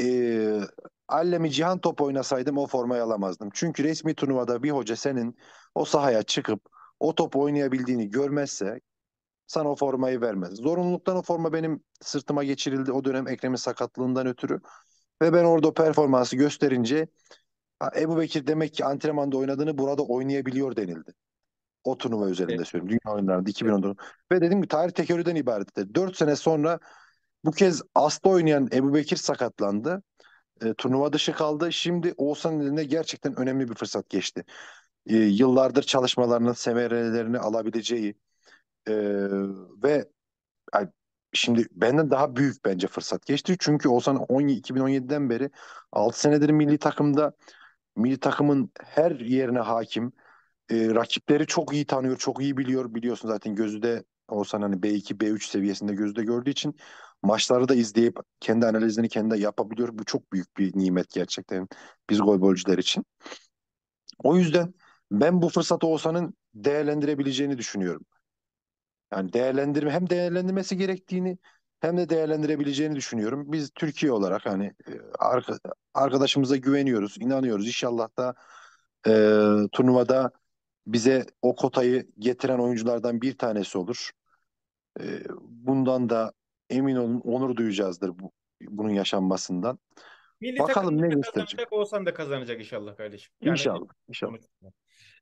e, Allemi Cihan top oynasaydım o formayı alamazdım. Çünkü resmi turnuvada bir hoca senin o sahaya çıkıp o top oynayabildiğini görmezse sana o formayı vermez. Zorunluluktan o forma benim sırtıma geçirildi o dönem Ekrem'in sakatlığından ötürü. Ve ben orada o performansı gösterince Ebu Bekir demek ki antrenmanda oynadığını burada oynayabiliyor denildi. O turnuva üzerinde evet. söylüyorum. Dünya oyunlarında 2010'da. Evet. Ve dedim ki tarih tekerrürden ibarettir. 4 sene sonra bu kez aslı oynayan Ebu Bekir sakatlandı. E, turnuva dışı kaldı. Şimdi Oğuzhan'ın eline gerçekten önemli bir fırsat geçti. E, yıllardır çalışmalarını semerelerini alabileceği, ee, ve yani şimdi benden daha büyük bence fırsat geçti. Çünkü Oğuzhan 2017'den beri 6 senedir milli takımda milli takımın her yerine hakim. Ee, rakipleri çok iyi tanıyor, çok iyi biliyor. Biliyorsun zaten gözü de Oğuzhan hani B2, B3 seviyesinde gözde gördüğü için maçları da izleyip kendi analizini kendi yapabiliyor. Bu çok büyük bir nimet gerçekten biz golbolcular için. O yüzden ben bu fırsatı Oğuzhan'ın değerlendirebileceğini düşünüyorum. Yani değerlendirme hem değerlendirmesi gerektiğini hem de değerlendirebileceğini düşünüyorum. Biz Türkiye olarak hani e, arkadaşımıza güveniyoruz, inanıyoruz. İnşallah da e, turnuvada bize o kotayı getiren oyunculardan bir tanesi olur. E, bundan da emin olun onur duyacağızdır bu, bunun yaşanmasından. Milli Bakalım ne gösterecek. Olsan da kazanacak inşallah kardeşim. Yani, İnşallah. inşallah.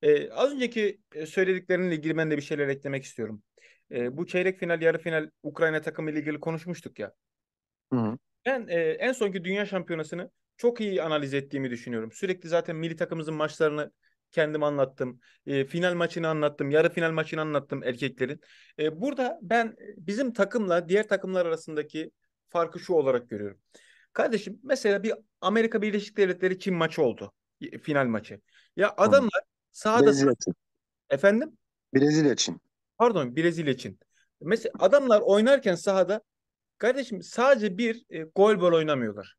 Ee, az önceki e, söylediklerinle ilgili ben de bir şeyler eklemek istiyorum. E, bu çeyrek final, yarı final Ukrayna takımı ile ilgili konuşmuştuk ya. Hı hı. Ben e, en sonki dünya şampiyonasını çok iyi analiz ettiğimi düşünüyorum. Sürekli zaten milli takımımızın maçlarını kendim anlattım. E, final maçını anlattım. Yarı final maçını anlattım erkeklerin. E, burada ben bizim takımla diğer takımlar arasındaki farkı şu olarak görüyorum. Kardeşim mesela bir Amerika Birleşik Devletleri Çin maçı oldu. Final maçı. Ya adamlar sahada Brezilya Çin. Efendim? Brezilya Çin. Pardon Brezilya için. Mesela adamlar oynarken sahada kardeşim sadece bir e, gol bol oynamıyorlar.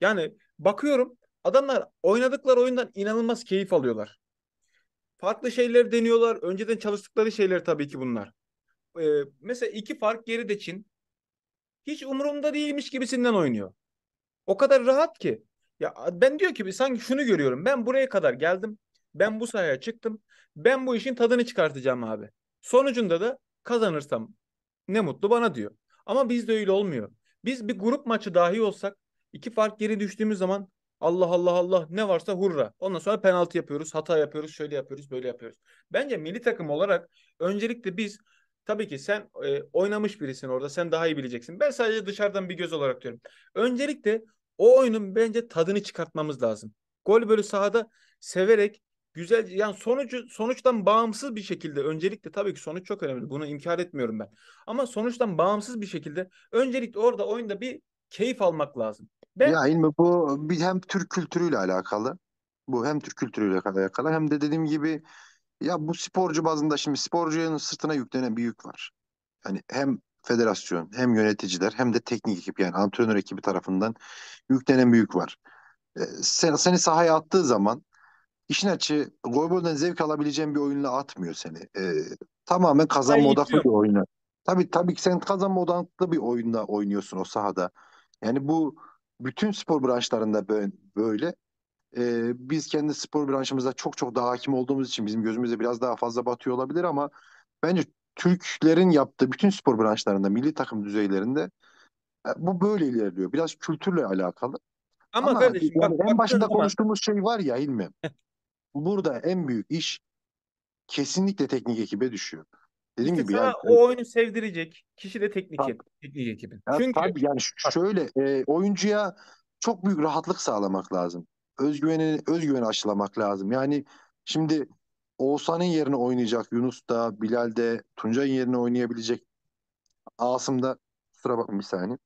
Yani bakıyorum adamlar oynadıkları oyundan inanılmaz keyif alıyorlar. Farklı şeyler deniyorlar. Önceden çalıştıkları şeyler tabii ki bunlar. Ee, mesela iki fark geride Çin. Hiç umurumda değilmiş gibisinden oynuyor. O kadar rahat ki. Ya ben diyor ki sanki şunu görüyorum. Ben buraya kadar geldim. Ben bu sahaya çıktım. Ben bu işin tadını çıkartacağım abi. Sonucunda da kazanırsam ne mutlu bana diyor. Ama bizde öyle olmuyor. Biz bir grup maçı dahi olsak iki fark geri düştüğümüz zaman Allah Allah Allah ne varsa hurra. Ondan sonra penaltı yapıyoruz, hata yapıyoruz, şöyle yapıyoruz, böyle yapıyoruz. Bence milli takım olarak öncelikle biz tabii ki sen e, oynamış birisin orada sen daha iyi bileceksin. Ben sadece dışarıdan bir göz olarak diyorum. Öncelikle o oyunun bence tadını çıkartmamız lazım. Gol böyle sahada severek güzel yani sonucu sonuçtan bağımsız bir şekilde öncelikle tabii ki sonuç çok önemli. Bunu inkar etmiyorum ben. Ama sonuçtan bağımsız bir şekilde öncelikle orada oyunda bir keyif almak lazım. Ben... Ya ilmi bu bir hem Türk kültürüyle alakalı. Bu hem Türk kültürüyle alakalı hem de dediğim gibi ya bu sporcu bazında şimdi sporcunun sırtına yüklenen bir yük var. Yani hem federasyon hem yöneticiler hem de teknik ekip yani antrenör ekibi tarafından yüklenen bir yük var. Sen, seni sahaya attığı zaman işin açı golboldan zevk alabileceğin bir oyunla atmıyor seni. E, tamamen kazanma Hayır, odaklı bir oyunu. Tabii tabii ki sen kazanma odaklı bir oyunla oynuyorsun o sahada. Yani bu bütün spor branşlarında böyle. E, biz kendi spor branşımıza çok çok daha hakim olduğumuz için bizim gözümüze biraz daha fazla batıyor olabilir ama bence Türklerin yaptığı bütün spor branşlarında, milli takım düzeylerinde e, bu böyle ilerliyor. Biraz kültürle alakalı. Ama, Ama kardeşim yani bak en başında zaman... konuştuğumuz şey var ya Hilmi. burada en büyük iş kesinlikle teknik ekibe düşüyor. Dediğim işte gibi sana yani, o oyunu sevdirecek kişi de teknik, tabii, teknik ekibi. Ya Çünkü tabii yani şöyle e, oyuncuya çok büyük rahatlık sağlamak lazım. Özgüveni özgüveni aşılamak lazım. Yani şimdi Oğuzhan'ın yerine oynayacak Yunus da, Bilal de, Tuncay'ın yerine oynayabilecek Asım da sıra bakma bir saniye.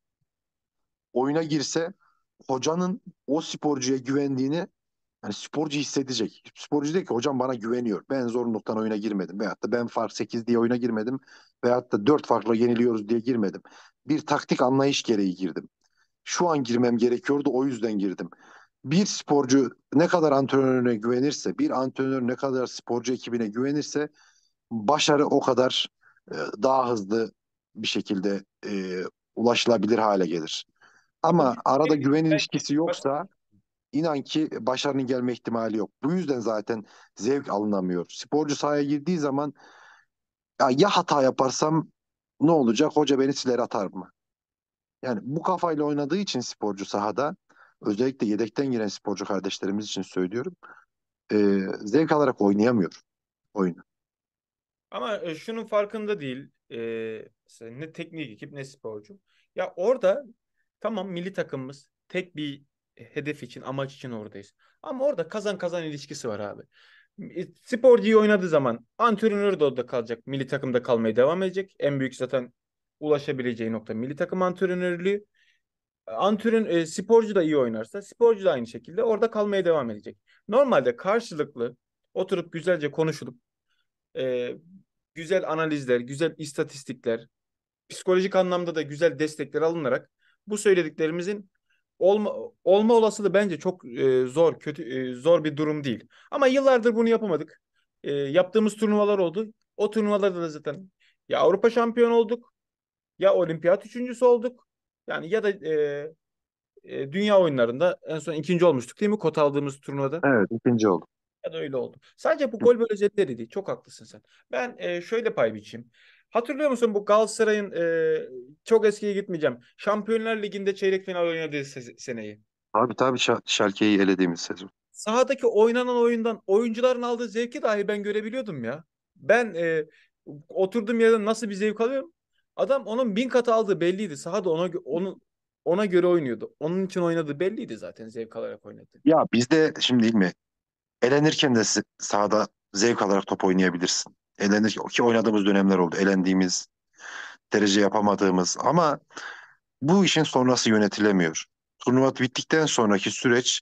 Oyuna girse hocanın o sporcuya güvendiğini yani sporcu hissedecek. Sporcu diyor ki hocam bana güveniyor. Ben zorunluluktan oyuna girmedim. Veyahut da ben fark 8 diye oyuna girmedim. Veyahut da 4 farkla yeniliyoruz diye girmedim. Bir taktik anlayış gereği girdim. Şu an girmem gerekiyordu o yüzden girdim. Bir sporcu ne kadar antrenörüne güvenirse, bir antrenör ne kadar sporcu ekibine güvenirse başarı o kadar e, daha hızlı bir şekilde e, ulaşılabilir hale gelir. Ama arada güven ilişkisi yoksa inan ki başarının gelme ihtimali yok. Bu yüzden zaten zevk alınamıyor. Sporcu sahaya girdiği zaman ya, ya hata yaparsam ne olacak? Hoca beni siler atar mı? Yani bu kafayla oynadığı için sporcu sahada özellikle yedekten giren sporcu kardeşlerimiz için söylüyorum. E, zevk alarak oynayamıyor oyunu. Ama e, şunun farkında değil. E, ne teknik ekip ne sporcu. Ya orada tamam milli takımımız tek bir e, hedef için, amaç için oradayız. Ama orada kazan kazan ilişkisi var abi. E, sporcu iyi oynadığı zaman antrenör de orada kalacak. Milli takımda kalmaya devam edecek. En büyük zaten ulaşabileceği nokta milli takım antrenörlüğü. Antren e, sporcu da iyi oynarsa sporcu da aynı şekilde orada kalmaya devam edecek. Normalde karşılıklı oturup güzelce konuşulup e, güzel analizler, güzel istatistikler, psikolojik anlamda da güzel destekler alınarak bu söylediklerimizin olma, olma olasılığı bence çok e, zor kötü e, zor bir durum değil. Ama yıllardır bunu yapamadık. E, yaptığımız turnuvalar oldu. O turnuvalarda da zaten ya Avrupa şampiyon olduk ya olimpiyat üçüncüsü olduk. Yani ya da e, e, dünya oyunlarında en son ikinci olmuştuk değil mi? Kota aldığımız turnuvada. Evet ikinci olduk. Ya da öyle oldu. Sadece bu gol bölücüleri değil. Çok haklısın sen. Ben e, şöyle pay biçeyim. Hatırlıyor musun bu Galatasaray'ın e, çok eskiye gitmeyeceğim. Şampiyonlar Ligi'nde çeyrek final oynadığı se- seneyi. Abi tabii Şal- Şalke'yi elediğimiz sezon. Sahadaki oynanan oyundan oyuncuların aldığı zevki dahi ben görebiliyordum ya. Ben e, oturduğum yerden nasıl bir zevk alıyorum? Adam onun bin katı aldığı belliydi. Sahada ona onu ona göre oynuyordu. Onun için oynadığı belliydi zaten zevk alarak oynadı. Ya bizde şimdi değil mi? Elenirken de sahada zevk alarak top oynayabilirsin elenir ki oynadığımız dönemler oldu. Elendiğimiz, derece yapamadığımız ama bu işin sonrası yönetilemiyor. Turnuva bittikten sonraki süreç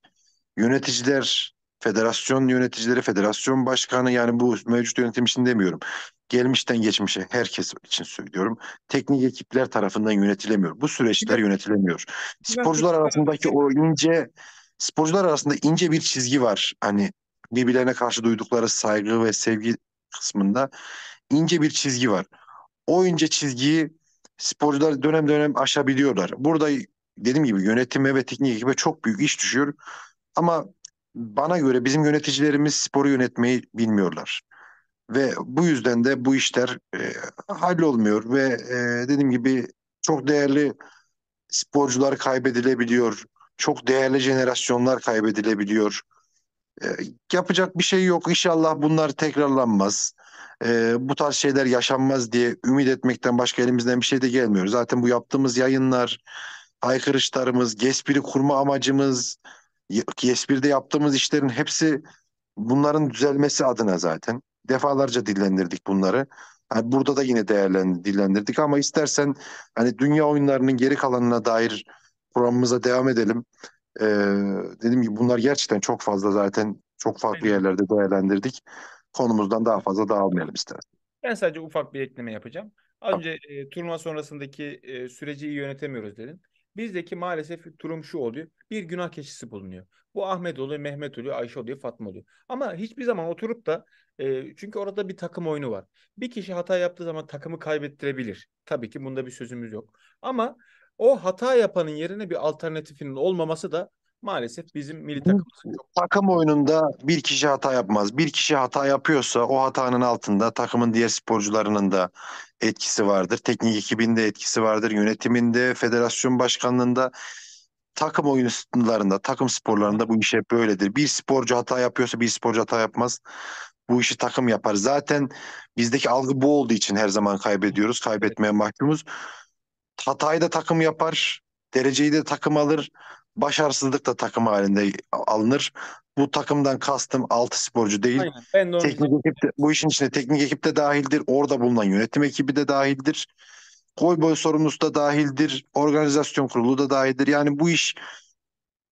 yöneticiler, federasyon yöneticileri, federasyon başkanı yani bu mevcut yönetim için demiyorum. Gelmişten geçmişe herkes için söylüyorum. Teknik ekipler tarafından yönetilemiyor. Bu süreçler yönetilemiyor. Sporcular arasındaki o ince sporcular arasında ince bir çizgi var. Hani birbirlerine karşı duydukları saygı ve sevgi kısmında ince bir çizgi var. O ince çizgiyi sporcular dönem dönem aşabiliyorlar. Burada dediğim gibi yönetime ve teknik ekibe çok büyük iş düşüyor. Ama bana göre bizim yöneticilerimiz sporu yönetmeyi bilmiyorlar. Ve bu yüzden de bu işler e, hallolmuyor ve e, dediğim gibi çok değerli sporcular kaybedilebiliyor. Çok değerli jenerasyonlar kaybedilebiliyor. Ee, yapacak bir şey yok. İnşallah bunlar tekrarlanmaz. E, bu tarz şeyler yaşanmaz diye ümit etmekten başka elimizden bir şey de gelmiyor. Zaten bu yaptığımız yayınlar, haykırışlarımız, GESBİR'i kurma amacımız, GESBİR'de yaptığımız işlerin hepsi bunların düzelmesi adına zaten. Defalarca dillendirdik bunları. Yani burada da yine değerlendirdik dillendirdik ama istersen hani dünya oyunlarının geri kalanına dair programımıza devam edelim. Ee, dediğim gibi bunlar gerçekten çok fazla zaten çok farklı Aynen. yerlerde değerlendirdik. Konumuzdan daha fazla dağılmayalım istersen. Ben sadece ufak bir ekleme yapacağım. Az önce e, turnuva sonrasındaki e, süreci iyi yönetemiyoruz dedin. Bizdeki maalesef durum şu oluyor. Bir günah keşisi bulunuyor. Bu Ahmet oluyor, Mehmet oluyor, Ayşe oluyor, Fatma oluyor. Ama hiçbir zaman oturup da e, çünkü orada bir takım oyunu var. Bir kişi hata yaptığı zaman takımı kaybettirebilir. Tabii ki bunda bir sözümüz yok. Ama o hata yapanın yerine bir alternatifinin olmaması da maalesef bizim milli takımımızın çok... Takım oyununda bir kişi hata yapmaz. Bir kişi hata yapıyorsa o hatanın altında takımın diğer sporcularının da etkisi vardır. Teknik ekibinde etkisi vardır. Yönetiminde, federasyon başkanlığında takım oyunlarında, takım sporlarında bu iş hep böyledir. Bir sporcu hata yapıyorsa bir sporcu hata yapmaz. Bu işi takım yapar. Zaten bizdeki algı bu olduğu için her zaman kaybediyoruz. Kaybetmeye mahkumuz. Hatayı da takım yapar. Dereceyi de takım alır. Başarısızlık da takım halinde alınır. Bu takımdan kastım 6 sporcu değil. Aynen, ben de teknik ekip de, bu işin içinde teknik ekip de dahildir. Orada bulunan yönetim ekibi de dahildir. boy sorumlusu da dahildir. Organizasyon kurulu da dahildir. Yani bu iş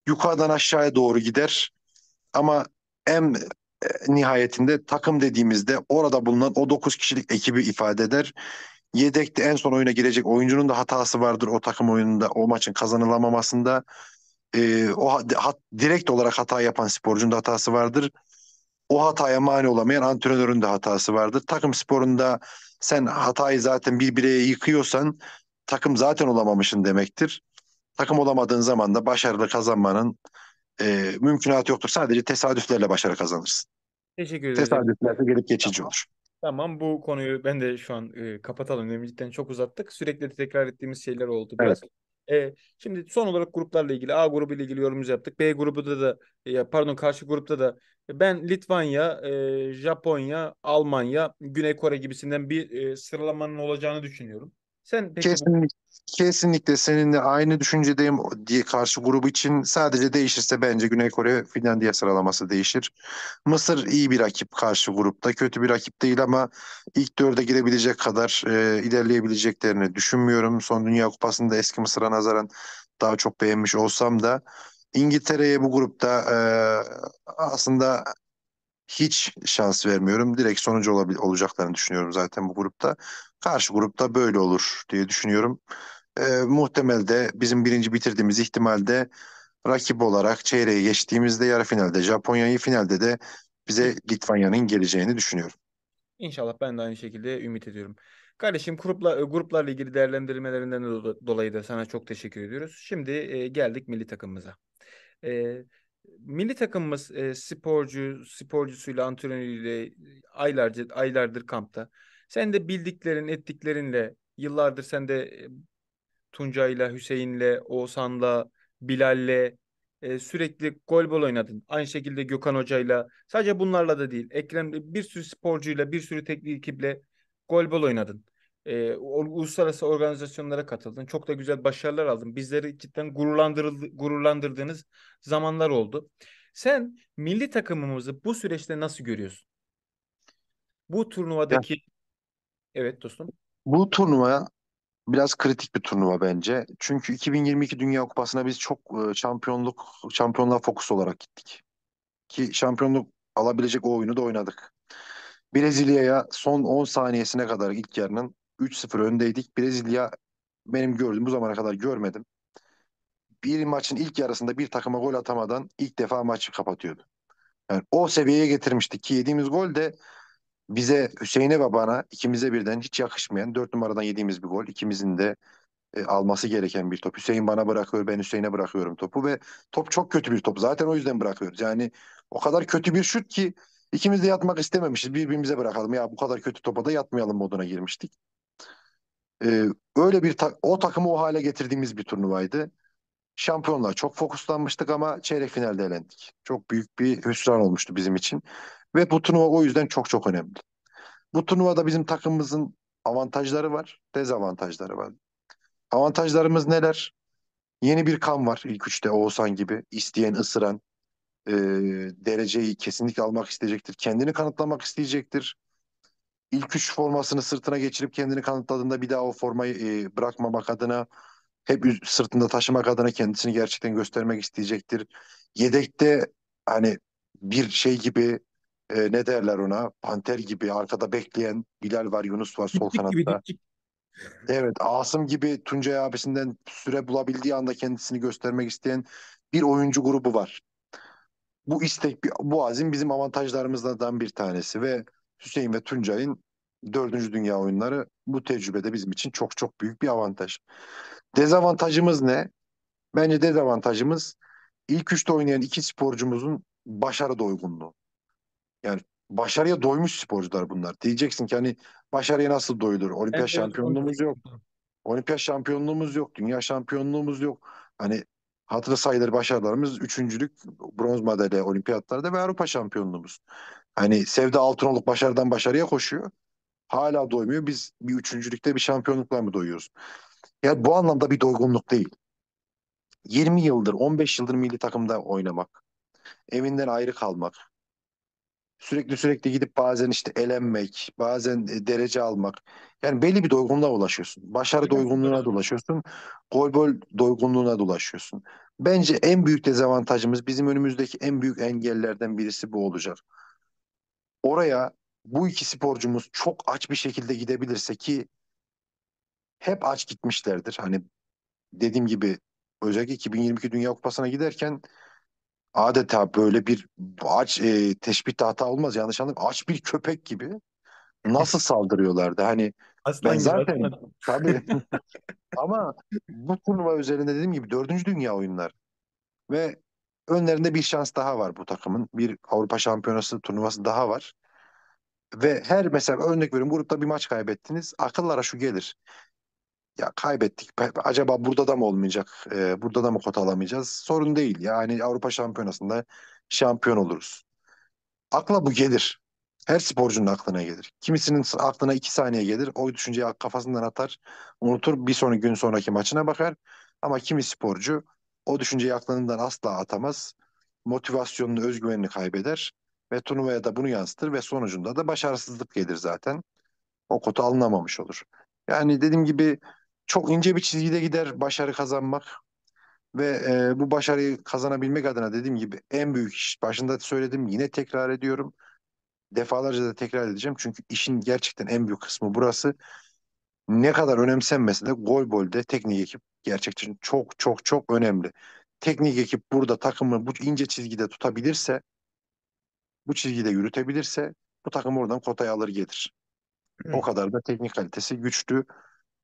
yukarıdan aşağıya doğru gider. Ama en e, nihayetinde takım dediğimizde orada bulunan o 9 kişilik ekibi ifade eder yedekte en son oyuna girecek oyuncunun da hatası vardır o takım oyununda o maçın kazanılamamasında. E, ee, o hat, direkt olarak hata yapan sporcunun da hatası vardır. O hataya mani olamayan antrenörün de hatası vardır. Takım sporunda sen hatayı zaten bir bireye yıkıyorsan takım zaten olamamışın demektir. Takım olamadığın zaman da başarılı kazanmanın e, mümkünatı yoktur. Sadece tesadüflerle başarı kazanırsın. Teşekkür ederim. Tesadüfler de gelip geçici olur. Tamam bu konuyu ben de şu an e, kapatalım. Demin cidden çok uzattık. Sürekli tekrar ettiğimiz şeyler oldu biraz. Evet. E, şimdi son olarak gruplarla ilgili A grubu ile ilgili yorumumuzu yaptık. B grubu da e, pardon karşı grupta da e, ben Litvanya, e, Japonya, Almanya, Güney Kore gibisinden bir e, sıralamanın olacağını düşünüyorum. Sen peki... Kesinlikle, kesinlikle seninle aynı düşüncedeyim diye karşı grubu için sadece değişirse bence Güney Kore Finlandiya sıralaması değişir. Mısır iyi bir rakip karşı grupta. Kötü bir rakip değil ama ilk dörde girebilecek kadar e, ilerleyebileceklerini düşünmüyorum. Son Dünya Kupası'nda eski Mısır'a nazaran daha çok beğenmiş olsam da İngiltere'ye bu grupta e, aslında hiç şans vermiyorum. Direkt sonucu olabil- olacaklarını düşünüyorum zaten bu grupta. Karşı grupta böyle olur diye düşünüyorum. E, muhtemelde bizim birinci bitirdiğimiz ihtimalde rakip olarak çeyreğe geçtiğimizde yarı finalde Japonya'yı finalde de bize Litvanya'nın geleceğini düşünüyorum. İnşallah ben de aynı şekilde ümit ediyorum. Kardeşim grupla, e, gruplarla ilgili değerlendirmelerinden dolayı da sana çok teşekkür ediyoruz. Şimdi e, geldik milli takımımıza. E, milli takımımız e, sporcu, sporcusuyla, antrenörüyle aylarca, aylardır kampta. Sen de bildiklerin, ettiklerinle yıllardır sen de e, Tuncay'la, Hüseyin'le, Oğuzhan'la, Bilal'le e, sürekli gol bol oynadın. Aynı şekilde Gökhan Hoca'yla sadece bunlarla da değil. Ekrem bir sürü sporcuyla, bir sürü teknik ekiple gol bol oynadın. E, uluslararası organizasyonlara katıldın. Çok da güzel başarılar aldın. Bizleri cidden gururlandırıldı, gururlandırdığınız zamanlar oldu. Sen milli takımımızı bu süreçte nasıl görüyorsun? Bu turnuvadaki ya. Evet dostum. Bu turnuva biraz kritik bir turnuva bence. Çünkü 2022 Dünya Kupası'na biz çok e, şampiyonluk, şampiyonluğa fokus olarak gittik. Ki şampiyonluk alabilecek o oyunu da oynadık. Brezilya'ya son 10 saniyesine kadar ilk yarının 3-0 öndeydik. Brezilya benim gördüğüm bu zamana kadar görmedim. Bir maçın ilk yarısında bir takıma gol atamadan ilk defa maçı kapatıyordu. Yani o seviyeye getirmiştik ki yediğimiz gol de bize Hüseyin'e ve bana ikimize birden hiç yakışmayan dört numaradan yediğimiz bir gol. İkimizin de e, alması gereken bir top. Hüseyin bana bırakıyor, ben Hüseyin'e bırakıyorum topu ve top çok kötü bir top. Zaten o yüzden bırakıyoruz. Yani o kadar kötü bir şut ki ikimiz de yatmak istememişiz. Birbirimize bırakalım. Ya bu kadar kötü topa da yatmayalım moduna girmiştik. E, öyle bir ta- o takımı o hale getirdiğimiz bir turnuvaydı. Şampiyonlar çok fokuslanmıştık ama çeyrek finalde elendik. Çok büyük bir hüsran olmuştu bizim için. Ve bu turnuva o yüzden çok çok önemli. Bu turnuvada bizim takımımızın avantajları var, dezavantajları var. Avantajlarımız neler? Yeni bir kan var ilk üçte Oğuzhan gibi. isteyen, ısıran, e, dereceyi kesinlikle almak isteyecektir. Kendini kanıtlamak isteyecektir. İlk üç formasını sırtına geçirip kendini kanıtladığında bir daha o formayı e, bırakmamak adına hep sırtında taşımak adına kendisini gerçekten göstermek isteyecektir. Yedekte hani bir şey gibi e, ne derler ona panter gibi arkada bekleyen Bilal var Yunus var sol kanatta. evet Asım gibi Tuncay abisinden süre bulabildiği anda kendisini göstermek isteyen bir oyuncu grubu var. Bu istek bu azim bizim avantajlarımızdan bir tanesi ve Hüseyin ve Tuncay'ın dördüncü dünya oyunları bu tecrübede bizim için çok çok büyük bir avantaj. Dezavantajımız ne? Bence dezavantajımız ilk üçte oynayan iki sporcumuzun başarı doygunluğu. Yani başarıya doymuş sporcular bunlar. Diyeceksin ki hani başarıya nasıl doyulur? Olimpiyat Evet, evet. şampiyonluğumuz yok. Olimpiyat şampiyonluğumuz yok. Dünya şampiyonluğumuz yok. Hani hatırı sayılır başarılarımız üçüncülük, bronz madalya olimpiyatlarda ve Avrupa şampiyonluğumuz. Hani Sevda Altınoluk başarıdan başarıya koşuyor. Hala doymuyor. Biz bir üçüncülükte bir şampiyonlukla mı doyuyoruz? Yani bu anlamda bir doygunluk değil. 20 yıldır, 15 yıldır milli takımda oynamak, evinden ayrı kalmak, sürekli sürekli gidip bazen işte elenmek, bazen e, derece almak. Yani belli bir doygunluğa ulaşıyorsun. Başarı evet. doygunluğuna dolaşıyorsun. Gol gol doygunluğuna dolaşıyorsun. Bence en büyük dezavantajımız bizim önümüzdeki en büyük engellerden birisi bu olacak. Oraya bu iki sporcumuz çok aç bir şekilde gidebilirse ki hep aç gitmişlerdir. Hani dediğim gibi özellikle 2022 Dünya Kupası'na giderken adeta böyle bir aç e, teşbihte hata olmaz yanlış anlamayın aç bir köpek gibi nasıl saldırıyorlardı hani Aslan ben zaten tabii ama bu turnuva üzerinde dediğim gibi dördüncü dünya oyunlar ve önlerinde bir şans daha var bu takımın bir Avrupa Şampiyonası turnuvası daha var ve her mesela örnek veriyorum grupta bir maç kaybettiniz akıllara şu gelir ya kaybettik. Acaba burada da mı olmayacak? E, burada da mı kota alamayacağız? Sorun değil. Yani Avrupa Şampiyonası'nda şampiyon oluruz. Akla bu gelir. Her sporcunun aklına gelir. Kimisinin aklına iki saniye gelir. O düşünceyi kafasından atar. Unutur. Bir sonraki gün sonraki maçına bakar. Ama kimi sporcu o düşünceyi aklından asla atamaz. Motivasyonunu, özgüvenini kaybeder. Ve turnuvaya da bunu yansıtır. Ve sonucunda da başarısızlık gelir zaten. O kota alınamamış olur. Yani dediğim gibi çok ince bir çizgide gider başarı kazanmak ve e, bu başarıyı kazanabilmek adına dediğim gibi en büyük iş başında söyledim yine tekrar ediyorum defalarca da tekrar edeceğim çünkü işin gerçekten en büyük kısmı burası ne kadar önemsenmese de gol bolde teknik ekip gerçekten çok çok çok önemli. Teknik ekip burada takımı bu ince çizgide tutabilirse bu çizgide yürütebilirse bu takım oradan kotayı alır gelir. Evet. O kadar da teknik kalitesi güçlü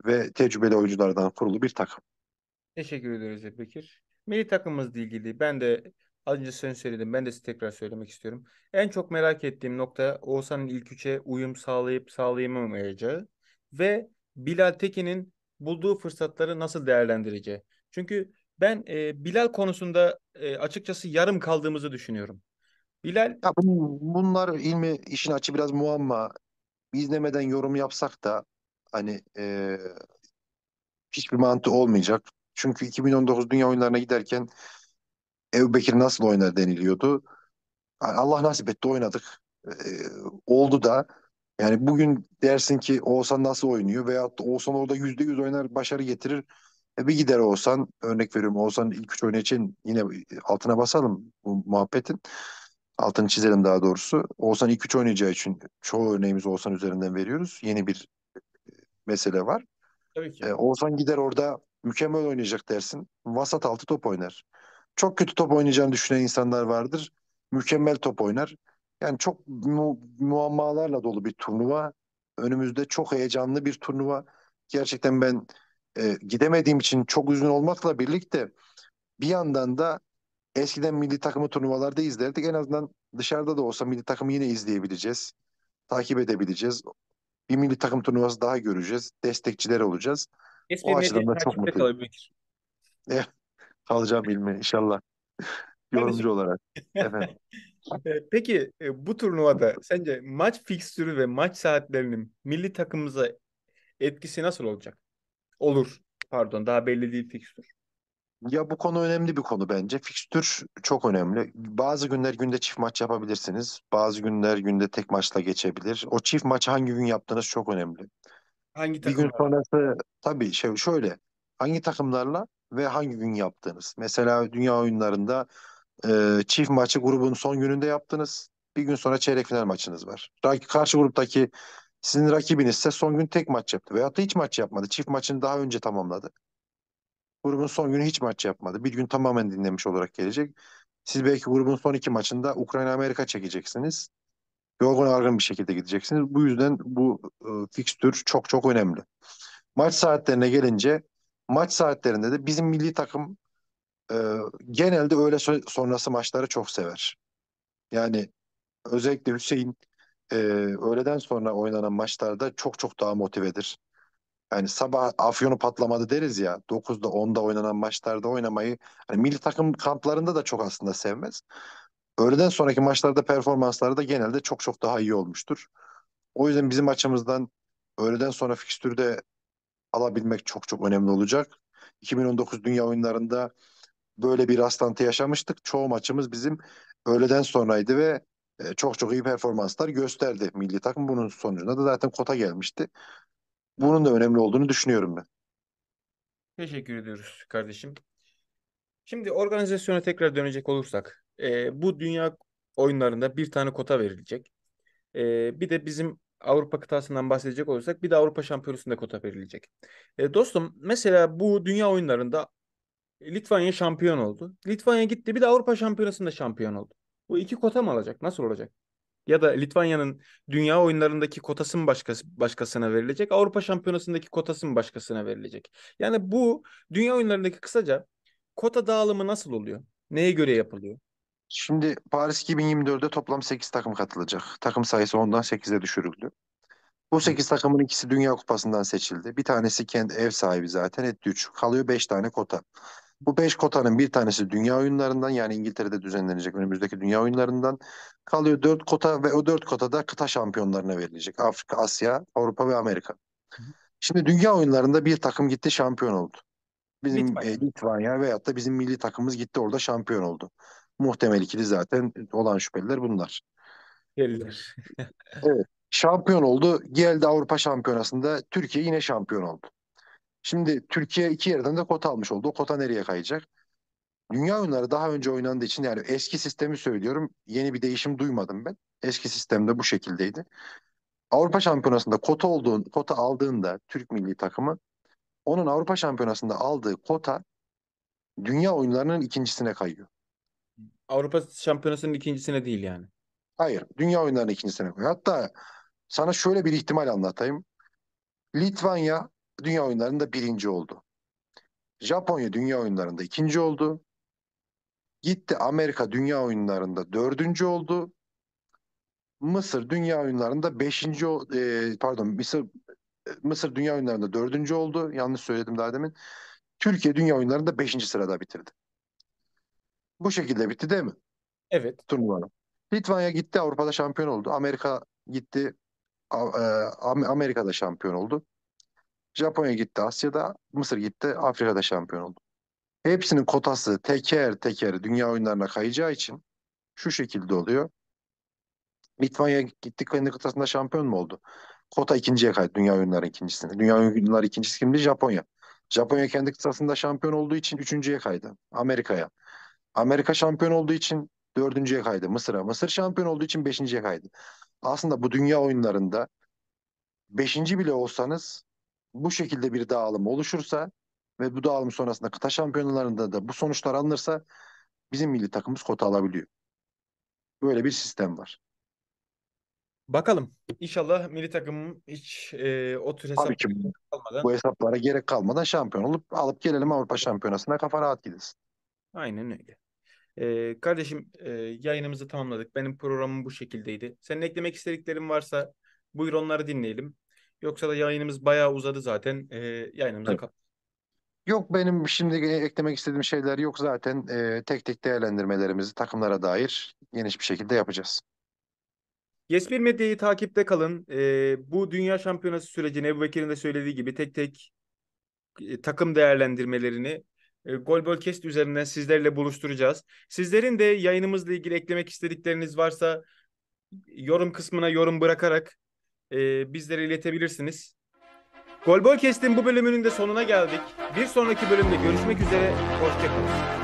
ve tecrübeli oyunculardan kurulu bir takım. Teşekkür ederiz Bekir. Milli takımımızla ilgili ben de az önce sen söyledim. Ben de size tekrar söylemek istiyorum. En çok merak ettiğim nokta Oğuzhan'ın ilk üçe uyum sağlayıp sağlayamayacağı ve Bilal Tekin'in bulduğu fırsatları nasıl değerlendireceği. Çünkü ben e, Bilal konusunda e, açıkçası yarım kaldığımızı düşünüyorum. Bilal ya bunlar ilmi işin açı biraz muamma. İzlemeden yorum yapsak da Hani e, hiçbir mantığı olmayacak. Çünkü 2019 Dünya Oyunlarına giderken Ebu Bekir nasıl oynar deniliyordu. Allah nasip etti oynadık. E, oldu da yani bugün dersin ki Oğuzhan nasıl oynuyor veyahut da Oğuzhan orada %100 oynar başarı getirir. E bir gider Oğuzhan örnek veriyorum Oğuzhan ilk üç oyunu için yine altına basalım bu muhabbetin. Altını çizelim daha doğrusu. Oğuzhan ilk üç oynayacağı için çoğu örneğimiz Oğuzhan üzerinden veriyoruz. Yeni bir mesele var. Tabii ki. E, Oğuzhan gider orada mükemmel oynayacak dersin. Vasat altı top oynar. Çok kötü top oynayacağını düşünen insanlar vardır. Mükemmel top oynar. Yani çok mu muammalarla dolu bir turnuva. Önümüzde çok heyecanlı bir turnuva. Gerçekten ben e, gidemediğim için çok üzgün olmakla birlikte bir yandan da eskiden milli takımı turnuvalarda izlerdik. En azından dışarıda da olsa milli takımı yine izleyebileceğiz. Takip edebileceğiz bir milli takım turnuvası daha göreceğiz. Destekçiler olacağız. Eski o açıdan da çok mutluyum. Evet, eh, kalacağım ilmi inşallah. Yorumcu olarak. Efendim. Peki e, bu turnuvada sence maç fikstürü ve maç saatlerinin milli takımımıza etkisi nasıl olacak? Olur. Pardon daha belli değil fikstür. Ya bu konu önemli bir konu bence. Fikstür çok önemli. Bazı günler günde çift maç yapabilirsiniz. Bazı günler günde tek maçla geçebilir. O çift maç hangi gün yaptığınız çok önemli. Hangi Bir gün sonrası tabii şey şöyle. Hangi takımlarla ve hangi gün yaptınız? Mesela dünya oyunlarında e, çift maçı grubun son gününde yaptınız. Bir gün sonra çeyrek final maçınız var. Rak- Karşı gruptaki sizin rakibinizse son gün tek maç yaptı. Veyahut da hiç maç yapmadı. Çift maçını daha önce tamamladı grubun son günü hiç maç yapmadı. Bir gün tamamen dinlemiş olarak gelecek. Siz belki grubun son iki maçında Ukrayna-Amerika çekeceksiniz. Yorgun argın bir şekilde gideceksiniz. Bu yüzden bu e, fikstür çok çok önemli. Maç saatlerine gelince maç saatlerinde de bizim milli takım e, genelde öğle sonrası maçları çok sever. Yani özellikle Hüseyin e, öğleden sonra oynanan maçlarda çok çok daha motivedir yani sabah afyonu patlamadı deriz ya 9'da 10'da oynanan maçlarda oynamayı hani milli takım kamplarında da çok aslında sevmez. Öğleden sonraki maçlarda performansları da genelde çok çok daha iyi olmuştur. O yüzden bizim açımızdan öğleden sonra fikstürde alabilmek çok çok önemli olacak. 2019 Dünya Oyunları'nda böyle bir rastlantı yaşamıştık. Çoğu maçımız bizim öğleden sonraydı ve e, çok çok iyi performanslar gösterdi milli takım. Bunun sonucunda da zaten kota gelmişti. Bunun da önemli olduğunu düşünüyorum ben. Teşekkür ediyoruz kardeşim. Şimdi organizasyona tekrar dönecek olursak e, bu dünya oyunlarında bir tane kota verilecek. E, bir de bizim Avrupa kıtasından bahsedecek olursak bir de Avrupa şampiyonusunda kota verilecek. E, dostum mesela bu dünya oyunlarında Litvanya şampiyon oldu. Litvanya gitti bir de Avrupa Şampiyonası'nda şampiyon oldu. Bu iki kota mı alacak? Nasıl olacak? ya da Litvanya'nın dünya oyunlarındaki kotası mı başkası, başkasına verilecek? Avrupa Şampiyonası'ndaki kotası mı başkasına verilecek? Yani bu dünya oyunlarındaki kısaca kota dağılımı nasıl oluyor? Neye göre yapılıyor? Şimdi Paris 2024'de toplam 8 takım katılacak. Takım sayısı ondan 8'e düşürüldü. Bu 8 takımın ikisi Dünya Kupası'ndan seçildi. Bir tanesi kendi ev sahibi zaten etti 3. Kalıyor 5 tane kota. Bu 5 kotanın bir tanesi dünya oyunlarından yani İngiltere'de düzenlenecek önümüzdeki dünya oyunlarından kalıyor 4 kota ve o 4 kotada kıta şampiyonlarına verilecek. Afrika, Asya, Avrupa ve Amerika. Hı hı. Şimdi dünya oyunlarında bir takım gitti şampiyon oldu. Bizim Litvanya. E, veyahut da bizim milli takımımız gitti orada şampiyon oldu. Muhtemel ikili zaten olan şüpheliler bunlar. Deliler. evet. Şampiyon oldu. Geldi Avrupa Şampiyonası'nda Türkiye yine şampiyon oldu. Şimdi Türkiye iki yerden de kota almış oldu. O kota nereye kayacak? Dünya oyunları daha önce oynandığı için yani eski sistemi söylüyorum. Yeni bir değişim duymadım ben. Eski sistemde bu şekildeydi. Avrupa Şampiyonası'nda kota olduğun, kota aldığında Türk milli takımı onun Avrupa Şampiyonası'nda aldığı kota dünya oyunlarının ikincisine kayıyor. Avrupa Şampiyonası'nın ikincisine değil yani. Hayır, dünya oyunlarının ikincisine kayıyor. Hatta sana şöyle bir ihtimal anlatayım. Litvanya dünya oyunlarında birinci oldu. Japonya dünya oyunlarında ikinci oldu. Gitti Amerika dünya oyunlarında dördüncü oldu. Mısır dünya oyunlarında beşinci e, pardon Mısır Mısır dünya oyunlarında dördüncü oldu. Yanlış söyledim daha demin. Türkiye dünya oyunlarında beşinci sırada bitirdi. Bu şekilde bitti değil mi? Evet. Turnuvanın. Litvanya gitti Avrupa'da şampiyon oldu. Amerika gitti e, Amerika'da şampiyon oldu. Japonya gitti Asya'da, Mısır gitti Afrika'da şampiyon oldu. Hepsinin kotası teker teker dünya oyunlarına kayacağı için şu şekilde oluyor. Litvanya gitti kendi kıtasında şampiyon mu oldu? Kota ikinciye kaydı dünya oyunları ikincisinde. Dünya oyunları ikincisi kimdi? Japonya. Japonya kendi kıtasında şampiyon olduğu için üçüncüye kaydı. Amerika'ya. Amerika şampiyon olduğu için dördüncüye kaydı Mısır'a. Mısır şampiyon olduğu için beşinciye kaydı. Aslında bu dünya oyunlarında beşinci bile olsanız bu şekilde bir dağılım oluşursa ve bu dağılım sonrasında kıta şampiyonlarında da bu sonuçlar alınırsa bizim milli takımımız kota alabiliyor. Böyle bir sistem var. Bakalım. İnşallah milli takım hiç e, o tür hesaplara gerek kalmadan. Bu hesaplara gerek kalmadan şampiyon olup alıp gelelim Avrupa Şampiyonası'na kafa rahat gidesin. Aynen öyle. Ee, kardeşim e, yayınımızı tamamladık. Benim programım bu şekildeydi. Senin eklemek istediklerin varsa buyur onları dinleyelim. Yoksa da yayınımız bayağı uzadı zaten. E, ee, yayınımızı evet. kapat. Yok benim şimdi e, eklemek istediğim şeyler yok zaten. E, tek tek değerlendirmelerimizi takımlara dair geniş bir şekilde yapacağız. Yes1 Medya'yı takipte kalın. E, bu Dünya Şampiyonası sürecini Ebu Bekir'in de söylediği gibi tek tek e, takım değerlendirmelerini e, Golbolcast üzerinden sizlerle buluşturacağız. Sizlerin de yayınımızla ilgili eklemek istedikleriniz varsa yorum kısmına yorum bırakarak e, bizlere iletebilirsiniz. Golbol Kestim bu bölümünün de sonuna geldik. Bir sonraki bölümde görüşmek üzere. Hoşçakalın.